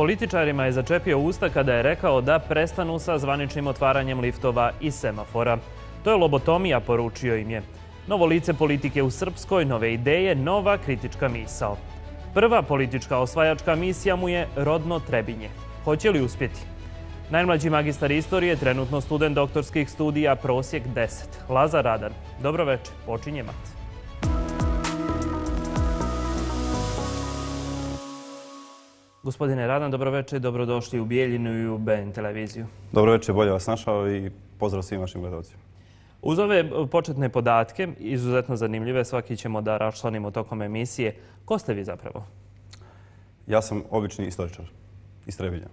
Političarima je začepio usta kada je rekao da prestanu sa zvaničnim otvaranjem liftova i semafora. To je lobotomija, poručio im je. Novo lice politike u Srpskoj, nove ideje, nova kritička misao. Prva politička osvajačka misija mu je rodno trebinje. Hoće li uspjeti? Najmlađi magistar istorije, trenutno student doktorskih studija, prosjek 10. Lazar Radar, dobroveče, počinje mat. Dobroveče. Gospodine Radan, dobroveče i dobrodošli u Bijeljinu i u BN televiziju. Dobroveče, bolje vas našao i pozdrav svim vašim gledalcima. Uz ove e, početne podatke, izuzetno zanimljive, svaki ćemo da račlanimo tokom emisije. Ko ste vi zapravo? Ja sam obični istoričar iz Trebilja.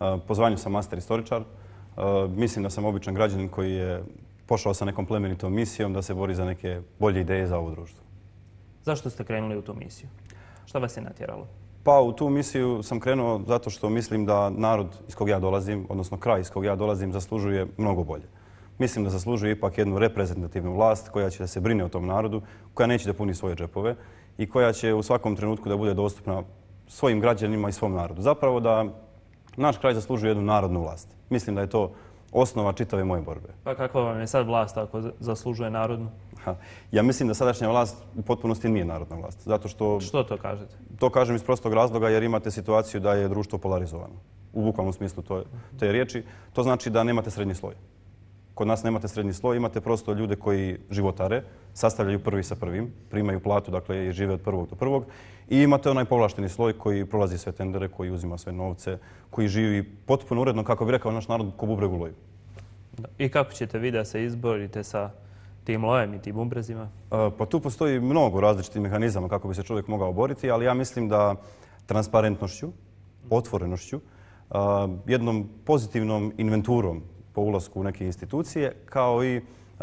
E, Pozvanju sam master istoričar. E, mislim da sam običan građanin koji je pošao sa nekom plemenitom misijom da se bori za neke bolje ideje za ovo društvo. Zašto ste krenuli u tu misiju? Šta vas je natjeralo? Uh, Pa u tu misiju sam krenuo zato što mislim da narod iz kog ja dolazim, odnosno kraj iz kog ja dolazim, zaslužuje mnogo bolje. Mislim da zaslužuje ipak jednu reprezentativnu vlast koja će da se brine o tom narodu, koja neće da puni svoje džepove i koja će u svakom trenutku da bude dostupna svojim građanima i svom narodu. Zapravo da naš kraj zaslužuje jednu narodnu vlast. Mislim da je to uh, osnova čitave moje borbe. Pa kakva vam je sad vlast ako zaslužuje narodnu? Ha, ja mislim da sadašnja vlast u potpunosti nije narodna vlast. Zato što... Što to kažete? To kažem iz prostog razloga jer imate situaciju da je društvo polarizovano. U bukvalnom smislu to je, te je riječi. To znači da nemate srednji sloj. Kod nas nemate srednji sloj, imate prosto ljude koji životare, sastavljaju prvi sa prvim, primaju platu, dakle i žive od prvog do prvog. I imate onaj povlašteni sloj koji prolazi sve tendere, koji uzima sve novce, koji živi potpuno uredno, kako bi rekao naš narod, ko bubregu loju. I kako ćete vi da se izborite sa tim lojem i tim umbrazima? E, pa tu postoji mnogo različitih mehanizama kako bi se čovjek mogao boriti, ali ja mislim da transparentnošću, otvorenošću, e, jednom pozitivnom inventurom po ulazku u neke institucije, kao i e,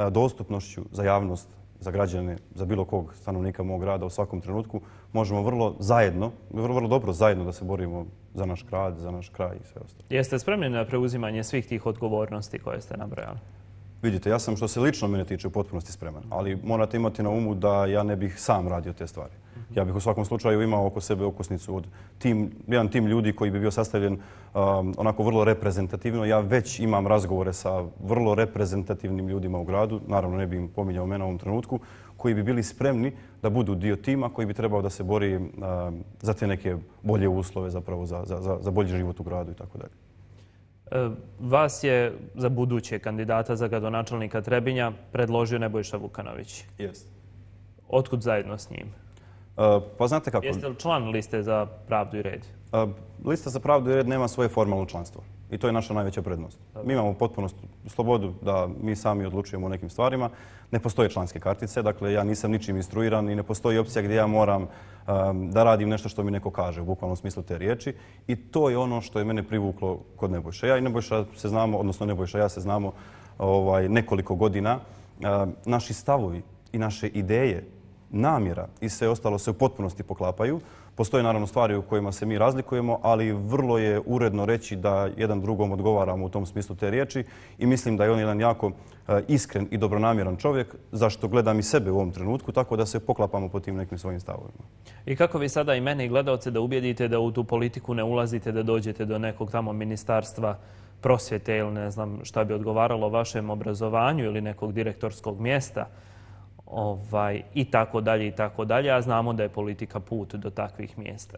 dostupnošću za javnost, za građane, za bilo kog stanovnika mog rada u svakom trenutku, možemo vrlo zajedno, vrlo dobro zajedno da se borimo za naš grad, za naš kraj i sve ostalo. Jeste spremljeni na preuzimanje svih tih odgovornosti koje ste nabrojali? Vidite, ja sam što se lično mene tiče u potpunosti spreman, ali morate imati na umu da ja ne bih sam radio te stvari. Mhm. Ja bih u svakom slučaju imao oko sebe okusnicu od tim, jedan tim ljudi koji bi bio sastavljen um, onako vrlo reprezentativno. Ja već imam razgovore sa vrlo reprezentativnim ljudima u gradu, naravno ne bih im pominjao mene u ovom trenutku, uh, koji bi bili spremni da budu dio tima koji bi trebao da se bori za te neke bolje uslove, zapravo za, za, za bolji život u gradu i tako dalje. E, vas je za buduće kandidata za gradonačelnika Trebinja predložio Nebojša Vukanović. Jeste. Otkud zajedno s njim? E, pa znate kako... Jeste li član liste za pravdu i red? E, lista za pravdu i red nema svoje formalno članstvo. I to je naša najveća prednost. Mi imamo potpuno slobodu da mi sami odlučujemo o nekim stvarima. Ne postoje članske kartice, dakle ja nisam ničim instruiran i ne postoji opcija gdje ja moram da radim nešto što mi neko kaže u bukvalnom smislu te riječi. I to je ono što je mene privuklo kod Nebojša. Ja i Nebojša se znamo, odnosno Nebojša, ja se znamo ovaj, nekoliko godina. Naši stavovi i naše ideje namjera i sve ostalo se u potpunosti poklapaju. Postoje naravno stvari u kojima se mi razlikujemo, ali vrlo je uredno reći da jedan drugom odgovaramo u tom smislu te riječi i mislim da je on jedan jako eh, iskren i dobronamjeran čovjek, zašto gledam i sebe u ovom trenutku, tako da se poklapamo po tim nekim svojim stavovima. I kako vi sada i mene i gledalce da ubijedite da u tu politiku ne ulazite, da dođete do nekog tamo ministarstva prosvjete ili ne znam šta bi odgovaralo vašem obrazovanju ili nekog direktorskog mjesta, Ovaj, i tako dalje i tako dalje, a znamo da je politika put do takvih mjesta.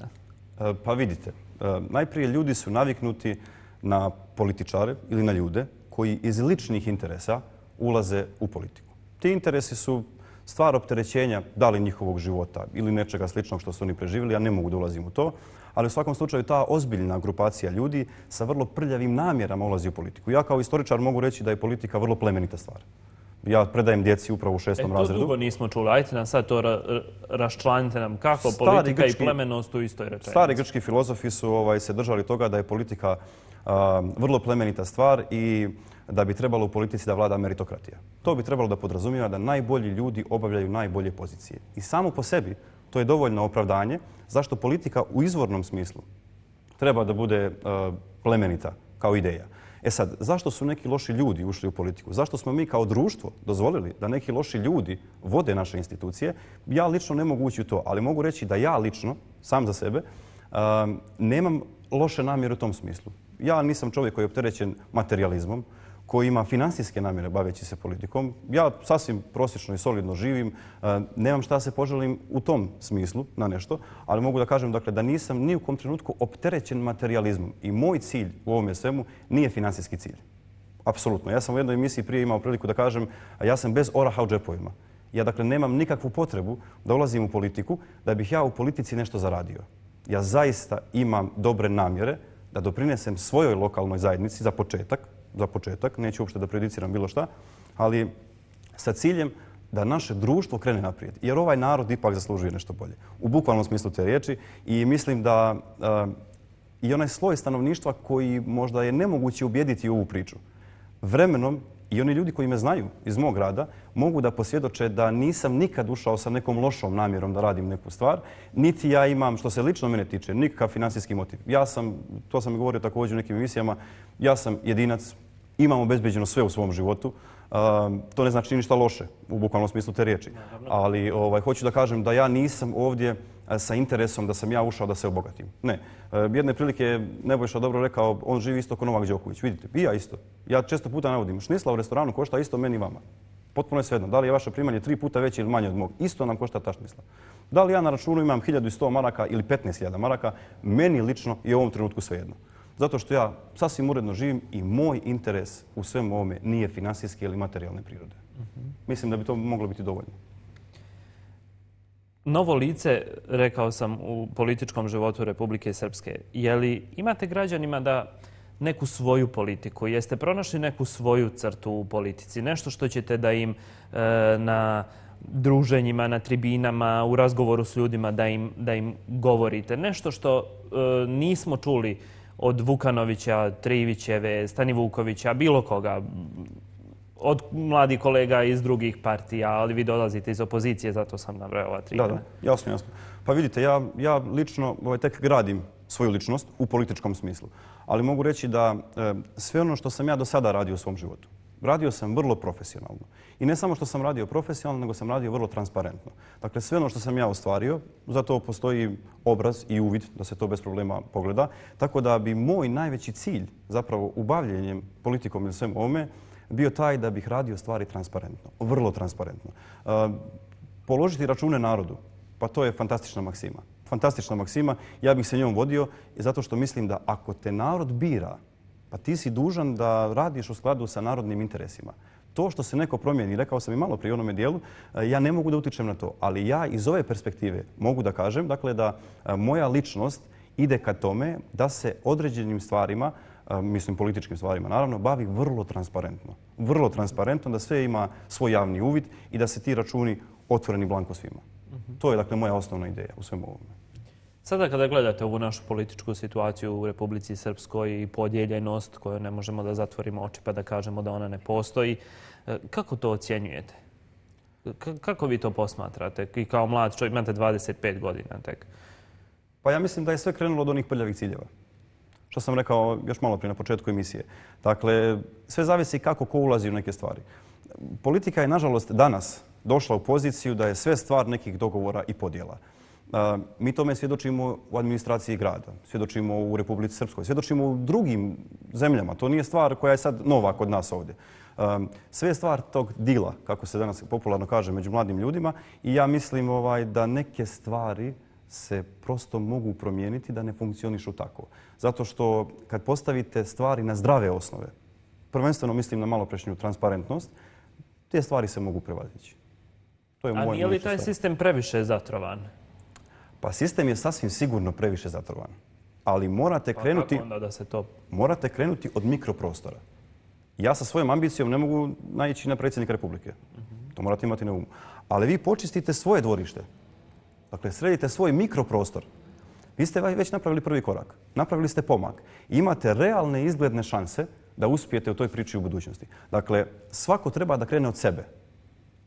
E, pa vidite, e, najprije ljudi su naviknuti na političare ili na ljude koji iz ličnih interesa ulaze u politiku. Ti interesi su stvar opterećenja da li njihovog života ili nečega sličnog što su oni preživjeli, ja ne mogu da ulazim u to, ali u svakom slučaju ta ozbiljna grupacija ljudi sa vrlo prljavim namjerama ulazi u politiku. Ja kao istoričar mogu reći da je politika vrlo plemenita stvar. Ja predajem djeci upravo u šestom razredu. E, to dugo nismo čuli. Ajte nam sad to raščlanite nam kako politika i plemenost u istoj rečenici. Stari grčki filozofi su ovaj, se držali toga da je politika vrlo plemenita stvar i da bi trebalo u politici da vlada meritokratija. To bi trebalo da podrazumiva da najbolji ljudi obavljaju najbolje pozicije. I samo po sebi to je dovoljno opravdanje zašto politika u izvornom smislu treba da bude plemenita kao ideja. E sad, zašto su neki loši ljudi ušli u politiku? Zašto smo mi kao društvo dozvolili da neki loši ljudi vode naše institucije? Ja lično ne mogu ući u to, ali mogu reći da ja lično, sam za sebe, um, nemam loše namjere u tom smislu. Ja nisam čovjek koji je opterećen materializmom, uh, koji ima finansijske namjere baveći se politikom. Ja sasvim prosječno i solidno živim, e, nemam šta se poželim u tom smislu na nešto, ali mogu da kažem dakle, da nisam ni u kom trenutku opterećen materializmom. I moj cilj u ovome svemu nije finansijski cilj. Apsolutno. Ja sam u jednoj emisiji prije imao priliku da kažem ja sam bez oraha u džepovima. Ja dakle nemam nikakvu potrebu da ulazim u politiku da bih ja u politici nešto zaradio. Ja zaista imam dobre namjere da doprinesem svojoj lokalnoj zajednici za početak, za početak, neću uopšte da prediciram bilo šta, ali sa ciljem da naše društvo krene naprijed. Jer ovaj narod ipak zaslužuje nešto bolje. U bukvalnom smislu te riječi. I mislim da e, i onaj sloj stanovništva koji možda je nemoguće ubijediti u ovu priču, vremenom i oni ljudi koji me znaju iz mog rada mogu da posvjedoče da nisam nikad ušao sa nekom lošom namjerom da radim neku stvar, niti ja imam, što se lično mene tiče, nikakav finansijski motiv. Ja sam, to sam i govorio također u nekim emisijama, ja sam jedinac, imam obezbeđeno sve u svom životu, um, to ne znači ništa loše, u bukvalnom smislu te riječi. Ali ovaj, hoću da kažem da ja nisam ovdje eh, sa interesom da sam ja ušao da se obogatim. Ne. Eh, jedne prilike je Nebojša dobro rekao, on živi isto kao Novak Đoković. Vidite, i ja isto. Ja često puta navodim, šnisla u restoranu košta isto meni i vama. Potpuno je svejedno. Da li je vaše primanje tri puta veće ili manje od mog? Isto nam košta ta šnisla. Da li ja na računu imam 1100 maraka ili 15.000 maraka? Meni lično je u ovom trenutku svejedno zato što ja sasvim uredno živim i moj interes u svemu ovome nije finansijski ili materijalne prirode. Uh mhm. -huh. Mislim da bi to moglo biti dovoljno. Novo lice, rekao sam, u političkom životu Republike Srpske. Je li imate građanima da neku svoju politiku? Jeste pronašli neku svoju crtu u politici? Nešto što ćete da im e, na druženjima, na tribinama, u razgovoru s ljudima da im, da im govorite? Nešto što e, nismo čuli uh, od Vukanovića, Trivićeve, Stanivukovića, bilo koga, od mladih kolega iz drugih partija, ali vi dolazite iz opozicije, zato sam nabrao ova tri. Da, da, jasno, jasno. Pa vidite, ja, ja lično ovaj, tek gradim svoju ličnost u političkom smislu, ali mogu reći da e, sve ono što sam ja do sada radio u svom životu, Radio sam vrlo profesionalno. I ne samo što sam radio profesionalno, nego sam radio vrlo transparentno. Dakle, sve ono što sam ja ostvario, za to postoji obraz i uvid da se to bez problema pogleda. Tako da bi moj najveći cilj zapravo u bavljenjem politikom ili svem ovome bio taj da bih radio stvari transparentno, vrlo transparentno. E, položiti račune narodu, pa to je fantastična maksima. Fantastična maksima, ja bih se njom vodio zato što mislim da ako te narod bira, pa ti si dužan da radiš u skladu sa narodnim interesima. To što se neko promijeni, rekao sam i malo prije u onome dijelu, eh, ja ne mogu da utičem na to. Ali ja iz ove perspektive mogu da kažem dakle, da eh, moja ličnost ide ka tome da se određenim stvarima, eh, mislim političkim stvarima naravno, bavi vrlo transparentno. Vrlo transparentno da sve ima svoj javni uvid i da se ti računi otvoreni blanko svima. Mhm. To je dakle, moja osnovna ideja u svemu ovome. Sada kada gledate ovu našu političku situaciju u Republici Srpskoj i podijeljenost koju ne možemo da zatvorimo oči pa da kažemo da ona ne postoji, e, kako to ocjenjujete? Kako vi to posmatrate? I kao mlad čovjek imate 25 godina tek. Pa ja mislim da je sve krenulo od onih prljavih ciljeva. Što sam rekao još malo prije na početku emisije. Dakle, sve zavisi kako ko ulazi u neke stvari. Politika je, nažalost, danas došla u poziciju da je sve stvar nekih dogovora i podjela. Uh, Mi tome svjedočimo u administraciji grada, svjedočimo u Republici Srpskoj, svjedočimo u drugim zemljama. To nije stvar koja je sad nova kod nas ovdje. Sve je stvar tog dila, kako se danas popularno kaže, među mladim ljudima. I ja mislim ovaj, da neke stvari se prosto mogu promijeniti da ne funkcionišu tako. Zato što kad postavite stvari na zdrave osnove, prvenstveno mislim na malopreštenju transparentnost, te stvari se mogu prevazići. A nije li taj sistem previše zatrovan? Ne. Pa sistem je sasvim sigurno previše zatrovan. Ali morate pa krenuti, pa da se to... morate krenuti od mikroprostora. Ja sa svojom ambicijom ne mogu najići na predsjednika Republike. Uh -huh. To morate imati na umu. Ali vi počistite svoje dvorište. Dakle, sredite svoj mikroprostor. Vi ste već napravili prvi korak. Napravili ste pomak. Imate realne izgledne šanse da uspijete u toj priči u budućnosti. Dakle, svako treba da krene od sebe.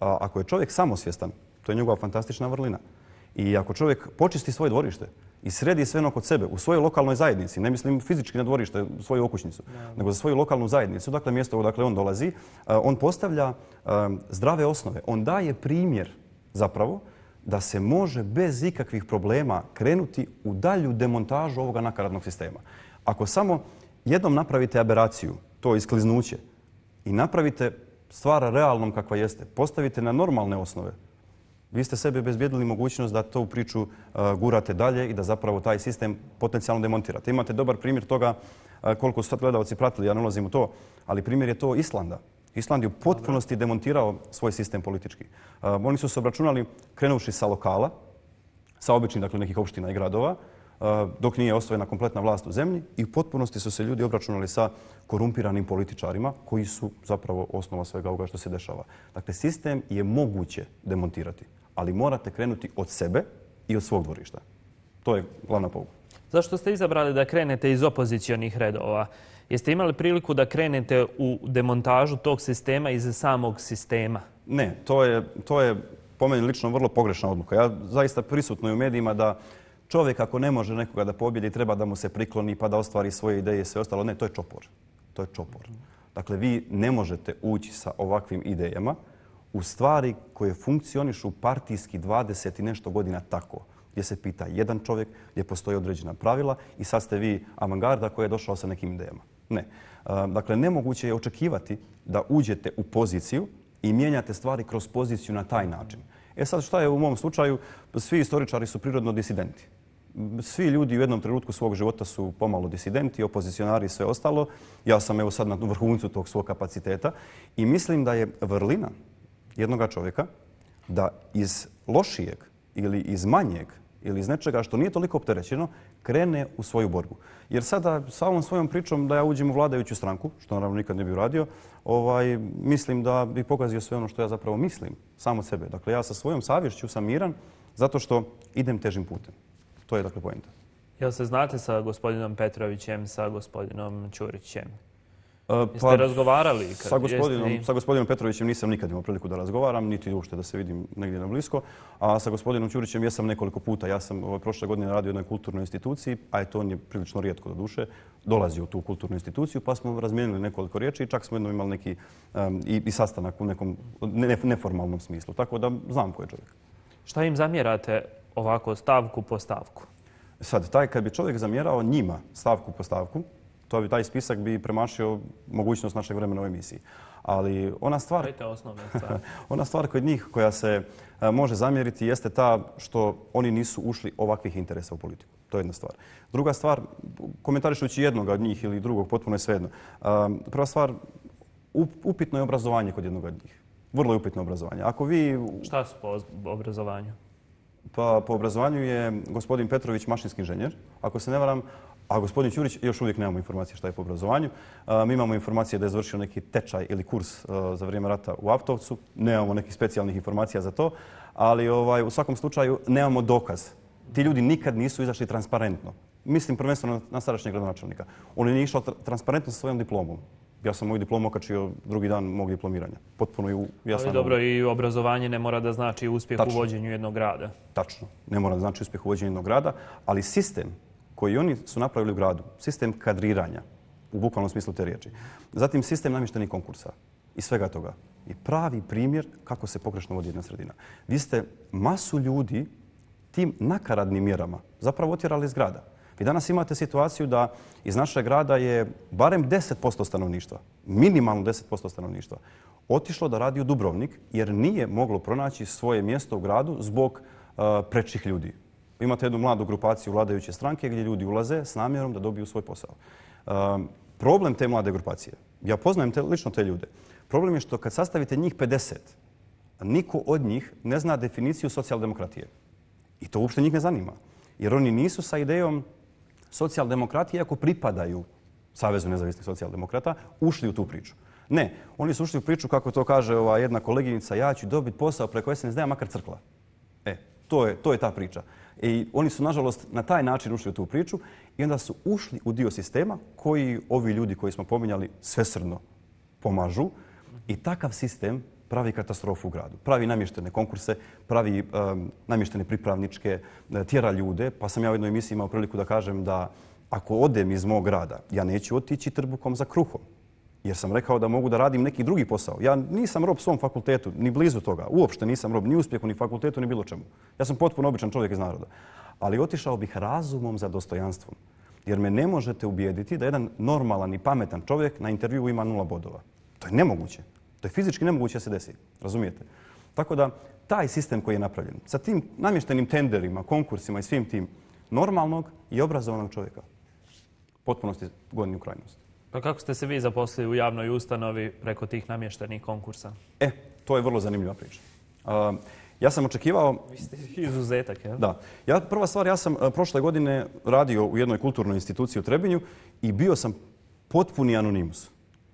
A ako je čovjek samosvjestan, to je njegova fantastična vrlina. Uh, I ako čovjek počisti svoje dvorište i sredi sve ono kod sebe u svojoj lokalnoj zajednici, ne mislim fizički na dvorište, svoju okućnicu, ne, ne. nego za svoju lokalnu zajednicu, dakle mjesto odakle on dolazi, e, on postavlja e, zdrave osnove. On daje primjer zapravo da se može bez ikakvih problema krenuti u dalju demontažu ovoga nakaradnog sistema. Ako samo jednom napravite aberaciju, to iskliznuće, i napravite stvar realnom kakva jeste, postavite na normalne osnove, vi ste sebe bezbjedili mogućnost da to u priču eh, gurate dalje i da zapravo taj sistem potencijalno demontirate. Imate dobar primjer toga eh, koliko su sad gledalci pratili, ja ne ulazim u to, ali primjer je to Islanda. Island je u potpunosti demontirao svoj sistem politički. Eh, oni su se obračunali krenuši sa lokala, sa običnim dakle, nekih opština i gradova, dok nije osvojena kompletna vlast u zemlji i u potpunosti su se ljudi obračunali sa korumpiranim političarima koji su zapravo osnova svega ovoga što se dešava. Dakle, sistem je moguće demontirati ali morate krenuti od sebe i od svog dvorišta. To je glavna pouka. Zašto ste izabrali da krenete iz opozicijonih redova? Jeste imali priliku da krenete u demontažu tog sistema iz samog sistema? Ne, to je, to je po meni lično vrlo pogrešna odluka. Ja zaista prisutno je u medijima da čovjek ako ne može nekoga da pobjedi, treba da mu se prikloni pa da ostvari svoje ideje i sve ostalo. Ne, to je čopor. To je čopor. Dakle, vi ne možete ući sa ovakvim idejama u stvari koje funkcionišu partijski 20 i nešto godina tako gdje se pita jedan čovjek, gdje postoje određena pravila i sad ste vi avangarda koja je došla sa nekim idejama. Ne. Dakle, nemoguće je očekivati da uđete u poziciju i mijenjate stvari kroz poziciju na taj način. E sad, šta je u mom slučaju? Svi istoričari su prirodno disidenti. Svi ljudi u jednom trenutku svog života su pomalo disidenti, opozicionari i sve ostalo. Ja sam evo sad na vrhuncu tog svog kapaciteta i mislim da je vrlina jednog čovjeka da iz lošijeg ili iz manjeg ili iz nečega što nije toliko opterećeno, krene u svoju borbu. Jer sada sa ovom svojom pričom da ja uđem u vladajuću stranku, što naravno nikad ne bi uradio, ovaj, mislim da bi pokazio sve ono što ja zapravo mislim, samo sebe. Dakle, ja sa svojom savješću sam miran zato što idem težim putem. To je dakle pojenta. Jel se znate sa gospodinom Petrovićem, sa gospodinom Ćurićem? E, jeste pa razgovarali? Sa gospodinom Petrovićem nisam nikad imao priliku da razgovaram, niti ušte da se vidim negdje na blisko. A sa gospodinom Ćurićem jesam nekoliko puta. Ja sam ovaj, prošle godine radio u jednoj kulturnoj instituciji, a eto on je prilično rijetko do duše dolazio u tu kulturnu instituciju, pa smo razmijenili nekoliko riječi i čak smo jedno imali neki i sastanak u nekom neformalnom smislu. Tako da znam ko je čovjek. Šta im zamjerate ovako stavku po stavku? Sad, taj kad bi čovjek zamjerao njima stavku po stavku, to bi taj spisak bi premašio mogućnost našeg vremena u emisiji. Ali ona stvar, stvar. ona stvar kod njih koja se e, može zamjeriti jeste ta što oni nisu ušli ovakvih interesa u politiku. To je jedna stvar. Druga stvar, komentarišući jednog od njih ili drugog, potpuno je svejedno. E, prva stvar, upitno je obrazovanje kod jednog od njih. Vrlo je upitno obrazovanje. Ako vi... Šta su po obrazovanju? Pa po obrazovanju je gospodin Petrović mašinski inženjer. Ako se ne varam, A gospodin Ćurić, još uvijek nemamo informacije šta je po obrazovanju. Mi imamo informacije da je završio neki tečaj ili kurs za vrijeme rata u Aftovcu. Nemamo nekih specijalnih informacija za to, ali ovaj, u svakom slučaju nemamo dokaz. Ti ljudi nikad nisu izašli transparentno. Mislim prvenstveno na starašnjeg gradonačelnika. On je išao transparentno sa svojom diplomom. Ja sam moju diplomu okačio drugi dan mog diplomiranja. Potpuno ju jasno. Ali dobro, i obrazovanje ne mora da znači uspjeh Tačno. u vođenju jednog grada. Tačno. Ne mora da znači uspjeh u vođenju jednog grada, ali sistem koji oni su napravili u gradu, sistem kadriranja, u bukvalnom smislu te riječi, zatim sistem namještenih konkursa i svega toga, je pravi primjer kako se pokrešno vodi jedna sredina. Vi ste masu ljudi tim nakaradnim mjerama zapravo otjerali iz grada. Vi danas imate situaciju da iz našeg grada je barem 10% stanovništva, minimalno 10% stanovništva, otišlo da radi u Dubrovnik jer nije moglo pronaći svoje mjesto u gradu zbog uh, prečih ljudi, imate jednu mladu grupaciju vladajuće stranke gdje ljudi ulaze s namjerom da dobiju svoj posao. Ehm, problem te mlade grupacije, ja poznajem lično te ljude, problem je što kad sastavite njih 50, niko od njih ne zna definiciju socijaldemokratije. I to uopšte njih ne zanima. Jer oni nisu sa idejom socijaldemokratije, ako pripadaju Savezu nezavisnih socijaldemokrata, ušli u tu priču. Ne, oni su ušli u priču, kako to kaže ova jedna koleginica, ja ću dobiti posao preko SNSD-a, makar crkla. E, to je, to je ta priča. I oni su, nažalost, na taj način ušli u tu priču i onda su ušli u dio sistema koji ovi ljudi koji smo pominjali svesrno pomažu. I takav sistem pravi katastrofu u gradu. Pravi namještene konkurse, pravi um, namještene pripravničke, e, tjera ljude. Pa sam ja u jednoj emisiji imao priliku da kažem da ako odem iz mog grada, ja neću otići trbukom za kruhom jer sam rekao da mogu da radim neki drugi posao. Ja nisam rob svom fakultetu, ni blizu toga. Uopšte nisam rob ni uspjehu, ni fakultetu, ni bilo čemu. Ja sam potpuno običan čovjek iz naroda. Ali otišao bih razumom za dostojanstvom. Jer me ne možete ubijediti da jedan normalan i pametan čovjek na intervju ima nula bodova. To je nemoguće. To je fizički nemoguće da se desi. Razumijete? Tako da, taj sistem koji je napravljen, sa tim namještenim tenderima, konkursima i svim tim normalnog i obrazovanog čovjeka, potpunosti godinju krajnosti. Pa kako ste se vi zaposlili u javnoj ustanovi preko tih namještenih konkursa? E, to je vrlo zanimljiva priča. Ja sam očekivao... Vi ste izuzetak, ja? Da. Ja, prva stvar, ja sam e, prošle godine radio u jednoj kulturnoj instituciji u Trebinju i bio sam potpuni anonimus.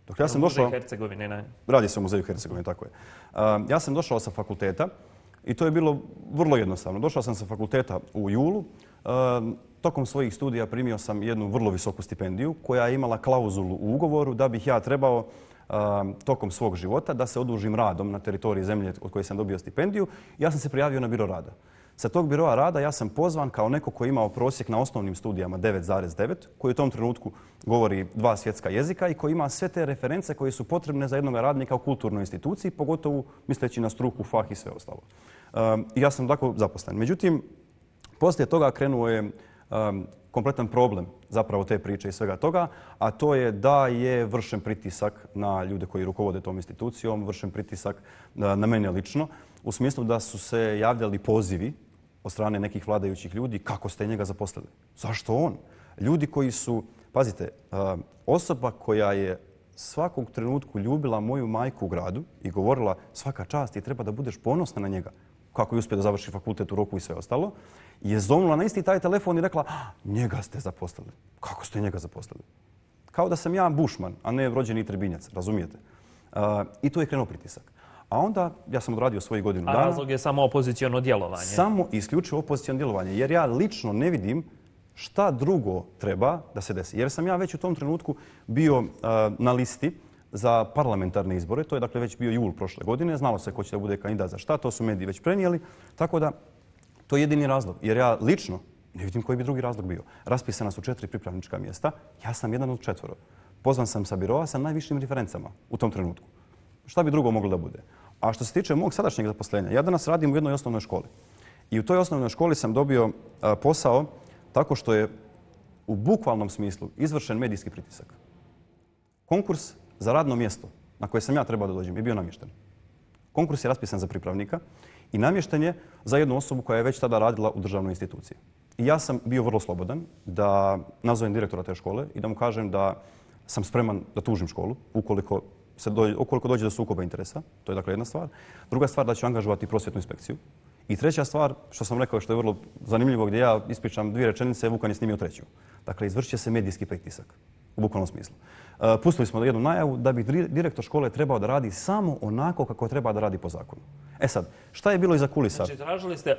Dok ja sam muzeju došao... Hercegovine, ne? Radi se o muzeju Hercegovine, tako je. Ja sam došao sa fakulteta i to je bilo vrlo jednostavno. Došao sam sa fakulteta u julu, Tokom svojih studija primio sam jednu vrlo visoku stipendiju koja je imala klauzulu u ugovoru da bih ja trebao tokom svog života da se odužim radom na teritoriji zemlje od koje sam dobio stipendiju. Ja sam se prijavio na biro rada. Sa tog biroa rada ja sam pozvan kao neko koji je imao prosjek na osnovnim studijama 9.9, koji u tom trenutku govori dva svjetska jezika i koji ima sve te reference koje su potrebne za jednog radnika u kulturnoj instituciji, pogotovo misleći na struku, fah i sve ostalo. Ja sam tako zaposlen. Međutim, Poslije toga krenuo je um, kompletan problem zapravo te priče i svega toga, a to je da je vršen pritisak na ljude koji rukovode tom institucijom, vršen pritisak uh, na mene lično, u smislu da su se javljali pozivi od strane nekih vladajućih ljudi kako ste njega zaposlili. Zašto on? Ljudi koji su, pazite, uh, osoba koja je svakog trenutku ljubila moju majku u gradu i govorila svaka čast i treba da budeš ponosna na njega, kako je uspio da završi fakultet u roku i sve ostalo, uh, je zovnula na isti taj telefon i rekla njega ste zaposlili. Kako ste njega zaposlili? Kao da sam ja bušman, a ne rođeni trebinjac, razumijete? I tu je krenuo pritisak. A onda ja sam odradio svoju godinu dana. A razlog je samo opozicijalno djelovanje? Samo isključivo opozicijalno djelovanje, jer ja lično ne vidim šta drugo treba da se desi. Jer sam ja već u tom trenutku bio na listi za parlamentarne izbore. To je dakle već bio jul prošle godine. Znalo se ko će da bude kandidat za šta. To su mediji već prenijeli. Tako da To je jedini razlog. Jer ja lično ne vidim koji bi drugi razlog bio. Raspisana su četiri pripravnička mjesta. Ja sam jedan od četvoro. Pozvan sam sa birova sa najvišim referencama u tom trenutku. Šta bi drugo moglo da bude? A što se tiče mog sadašnjeg zaposlenja, ja danas radim u jednoj osnovnoj školi. I u toj osnovnoj školi sam dobio posao tako što je u bukvalnom smislu izvršen medijski pritisak. Konkurs za radno mjesto na koje sam ja trebao da dođem je bio namješten. Konkurs je raspisan za pripravnika i namješten je za jednu osobu koja je već tada radila u državnoj instituciji. I ja sam bio vrlo slobodan da nazovem direktora te škole i da mu kažem da sam spreman da tužim školu ukoliko, se dođe, ukoliko dođe do sukoba interesa. To je dakle jedna stvar. Druga stvar da ću angažovati prosvjetnu inspekciju. I treća stvar, što sam rekao što je vrlo zanimljivo, gdje ja ispričam dvije rečenice, Vukan je snimio treću. Dakle, izvršće se medijski pritisak u bukvalnom smislu. Uh, E, pustili smo jednu najavu da bi direktor škole trebao da radi samo onako kako treba da radi po zakonu. E sad, šta je bilo iza kulisa? Znači, tražili ste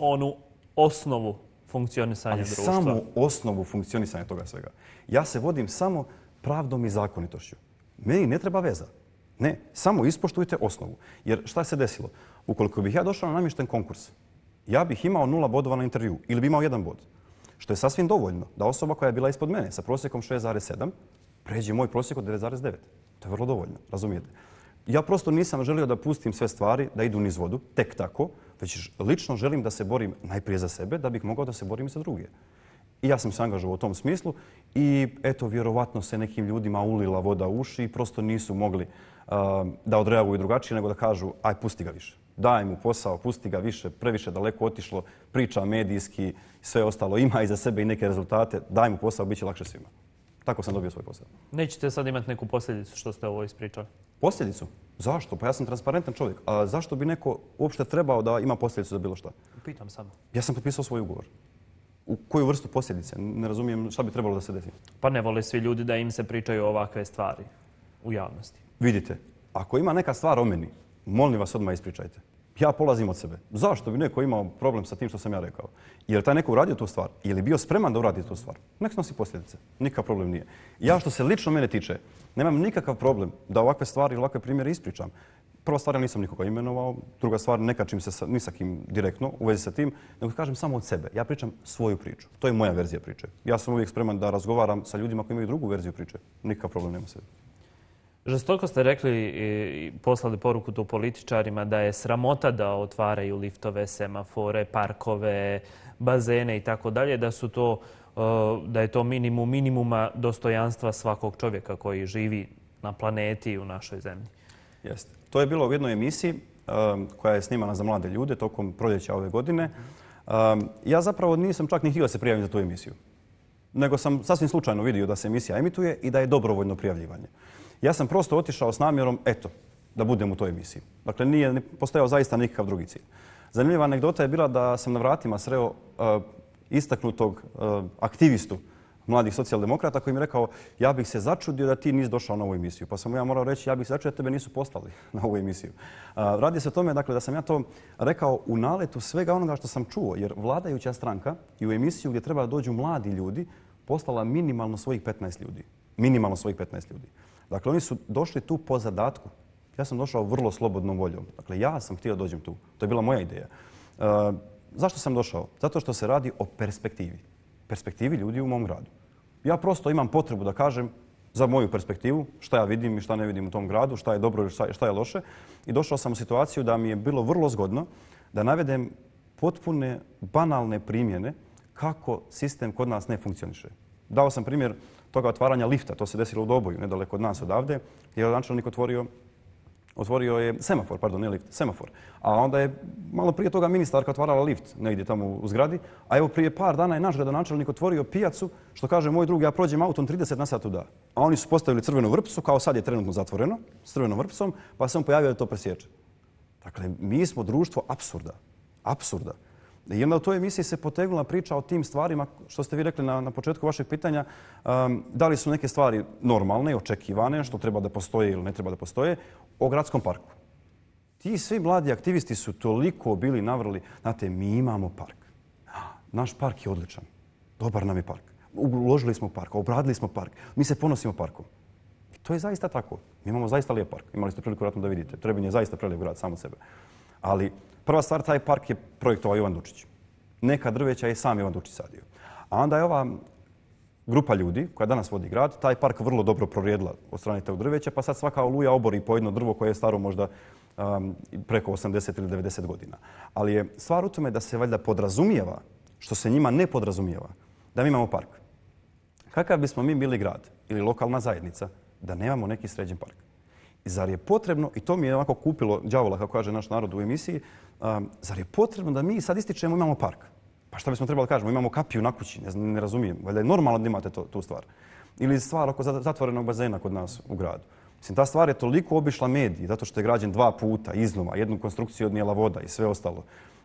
onu osnovu funkcionisanja društva. Ali samo osnovu funkcionisanja toga svega. Ja se vodim samo pravdom i zakonitošću. Meni ne treba veza. Ne, samo ispoštujte osnovu. Jer šta se desilo? Ukoliko bih ja došao na namješten konkurs, ja bih imao nula bodova na intervju ili bi imao jedan bod. Što je sasvim dovoljno da osoba koja je bila ispod mene sa prosjekom pređe moj prosjek od 9,9. To je vrlo dovoljno, razumijete. Ja prosto nisam želio da pustim sve stvari da idu niz vodu, tek tako, već lično želim da se borim najprije za sebe da bih mogao da se borim i za druge. I ja sam se angažao u tom smislu i eto, vjerovatno se nekim ljudima ulila voda u uši i prosto nisu mogli uh, da odreaguju drugačije nego da kažu aj pusti ga više, daj mu posao, pusti ga više, previše daleko otišlo, priča medijski, sve ostalo ima i za sebe i neke rezultate, daj mu posao, bit će lakše svima tako sam dobio svoj posao. Nećete sad imati neku posljedicu što ste ovo ispričali? Posljedicu? Zašto? Pa ja sam transparentan čovjek. A zašto bi neko uopšte trebao da ima posljedicu za bilo što? Pitam samo. Ja sam potpisao svoj ugovor. U koju vrstu posljedice? Ne razumijem šta bi trebalo da se desi. Pa ne vole svi ljudi da im se pričaju ovakve stvari u javnosti. Vidite, ako ima neka stvar o meni, molim vas odmah ispričajte ja polazim od sebe. Zašto bi neko imao problem sa tim što sam ja rekao? Je li taj neko uradio tu stvar? Je li bio spreman da uradi tu stvar? Nek nosi posljedice. Nikakav problem nije. Ja što se lično mene tiče, nemam nikakav problem da ovakve stvari ili ovakve primjere ispričam. Prva stvar, ja nisam nikoga imenovao. Druga stvar, neka čim se ni sa kim direktno u vezi sa tim. Nego kažem samo od sebe. Ja pričam svoju priču. To je moja verzija priče. Ja sam uvijek spreman da razgovaram sa ljudima koji imaju drugu verziju priče. Nikakav problem nema sebe. Žestoko ste rekli i poslali poruku tu političarima da je sramota da otvaraju liftove, semafore, parkove, bazene i tako dalje, da su to e, da je to minimum minimuma dostojanstva svakog čovjeka koji živi na planeti i u našoj zemlji. Jeste. To je bilo u jednoj emisiji e, koja je snimana za mlade ljude tokom proljeća ove godine. E, ja zapravo nisam čak ni htio se prijaviti za tu emisiju, nego sam sasvim slučajno vidio da se emisija emituje i da je dobrovoljno prijavljivanje. Ja sam prosto otišao s namjerom, eto, da budem u toj emisiji. Dakle, nije postojao zaista nikakav drugi cilj. Zanimljiva anegdota je bila da sam na vratima sreo uh, istaknutog uh, aktivistu mladih socijaldemokrata koji mi je rekao ja bih se začudio da ti nis došao na ovu emisiju. Pa sam mu ja morao reći ja bih se začudio da tebe nisu poslali na ovu emisiju. Uh, radi se o tome dakle, da sam ja to rekao u naletu svega onoga što sam čuo. Jer vladajuća stranka i u emisiju gdje treba da dođu mladi ljudi poslala minimalno svojih 15 ljudi. Minimalno svojih 15 ljudi. Uh, Dakle, oni su došli tu po zadatku. Ja sam došao vrlo slobodnom voljom. Dakle, ja sam htio dođem tu. To je bila moja ideja. E, zašto sam došao? Zato što se radi o perspektivi. Perspektivi ljudi u mom gradu. Ja prosto imam potrebu da kažem za moju perspektivu, šta ja vidim i šta ne vidim u tom gradu, šta je dobro i šta je loše. I došao sam u situaciju da mi je bilo vrlo zgodno da navedem potpune banalne primjene kako sistem kod nas ne funkcioniše. Dao sam primjer uh, toga otvaranja lifta, to se desilo u Doboju, nedaleko od nas odavde, je načelnik otvorio otvorio je semafor, pardon, ne lift, semafor. A onda je malo prije toga ministarka otvarala lift negdje tamo u zgradi, a evo prije par dana je naš gradonačelnik otvorio pijacu, što kaže moj drug, ja prođem autom 30 na sat da. A oni su postavili crvenu vrpsu, kao sad je trenutno zatvoreno, s crvenom vrpsom, pa se on pojavio da to presječe. Dakle, mi smo društvo apsurda. Apsurda. Jedna u toj emisiji se potegnula priča o tim stvarima, što ste vi rekli na početku vašeg pitanja, um, da li su neke stvari normalne, očekivane, što treba da postoje ili ne treba da postoje, o gradskom parku. Ti svi mladi aktivisti su toliko bili navrli, znate, mi imamo park. Naš park je odličan. Dobar nam je park. Uložili smo park, obradili smo park. Mi se ponosimo parkom. To je zaista tako. Mi imamo zaista lijep park. Imali ste priliku vratno da vidite. Trebin je zaista prelijep grad, samo sebe. Uvijek. Ali prva stvar, taj park je projektovao Ivan Dučić. Neka drveća je sam Ivan Dučić sadio. A onda je ova grupa ljudi koja danas vodi grad, taj park vrlo dobro prorijedila od strane tog drveća, pa sad svaka oluja obori po jedno drvo koje je staro možda um, preko 80 ili 90 godina. Ali je stvar u tome da se valjda podrazumijeva, što se njima ne podrazumijeva, da mi imamo park. Kakav bismo mi bili grad ili lokalna zajednica da nemamo neki sređen park? zar je potrebno, i to mi je ovako kupilo djavola, kako kaže naš narod u emisiji, um, zar je potrebno da mi sad ističemo imamo park? Pa šta bismo trebali da kažemo? Imamo kapiju na kući, ne, ne razumijem. Valjda je normalno da imate to, tu stvar. Ili stvar oko zatvorenog bazena kod nas u gradu. Mislim, ta stvar je toliko obišla mediji, zato što je građen dva puta, iznova, jednu konstrukciju odnijela voda i sve ostalo.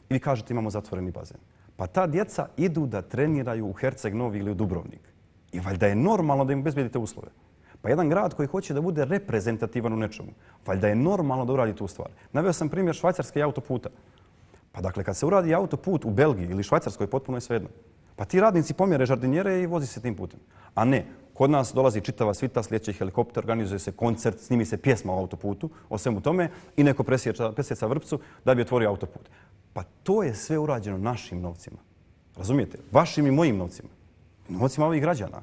I vi kažete imamo zatvoreni bazen. Pa ta djeca idu da treniraju u Herceg Novi ili u Dubrovnik. I valjda je normalno da im bezbedite uslove. Pa jedan grad koji hoće da bude reprezentativan u nečemu, valjda je normalno da uradi tu stvar. Naveo sam primjer švajcarske autoputa. Pa dakle, kad se uradi autoput u Belgiji ili Švajcarskoj, potpuno je svejedno. Pa ti radnici pomjere žardinjere i vozi se tim putem. A ne, kod nas dolazi čitava svita, sljedeći helikopter, organizuje se koncert, snimi se pjesma o autoputu, o svemu tome, i neko presjeca, presjeca vrpcu da bi otvorio autoput. Pa to je sve urađeno našim novcima. Razumijete? Vašim i mojim novcima. Novcima ovih građana.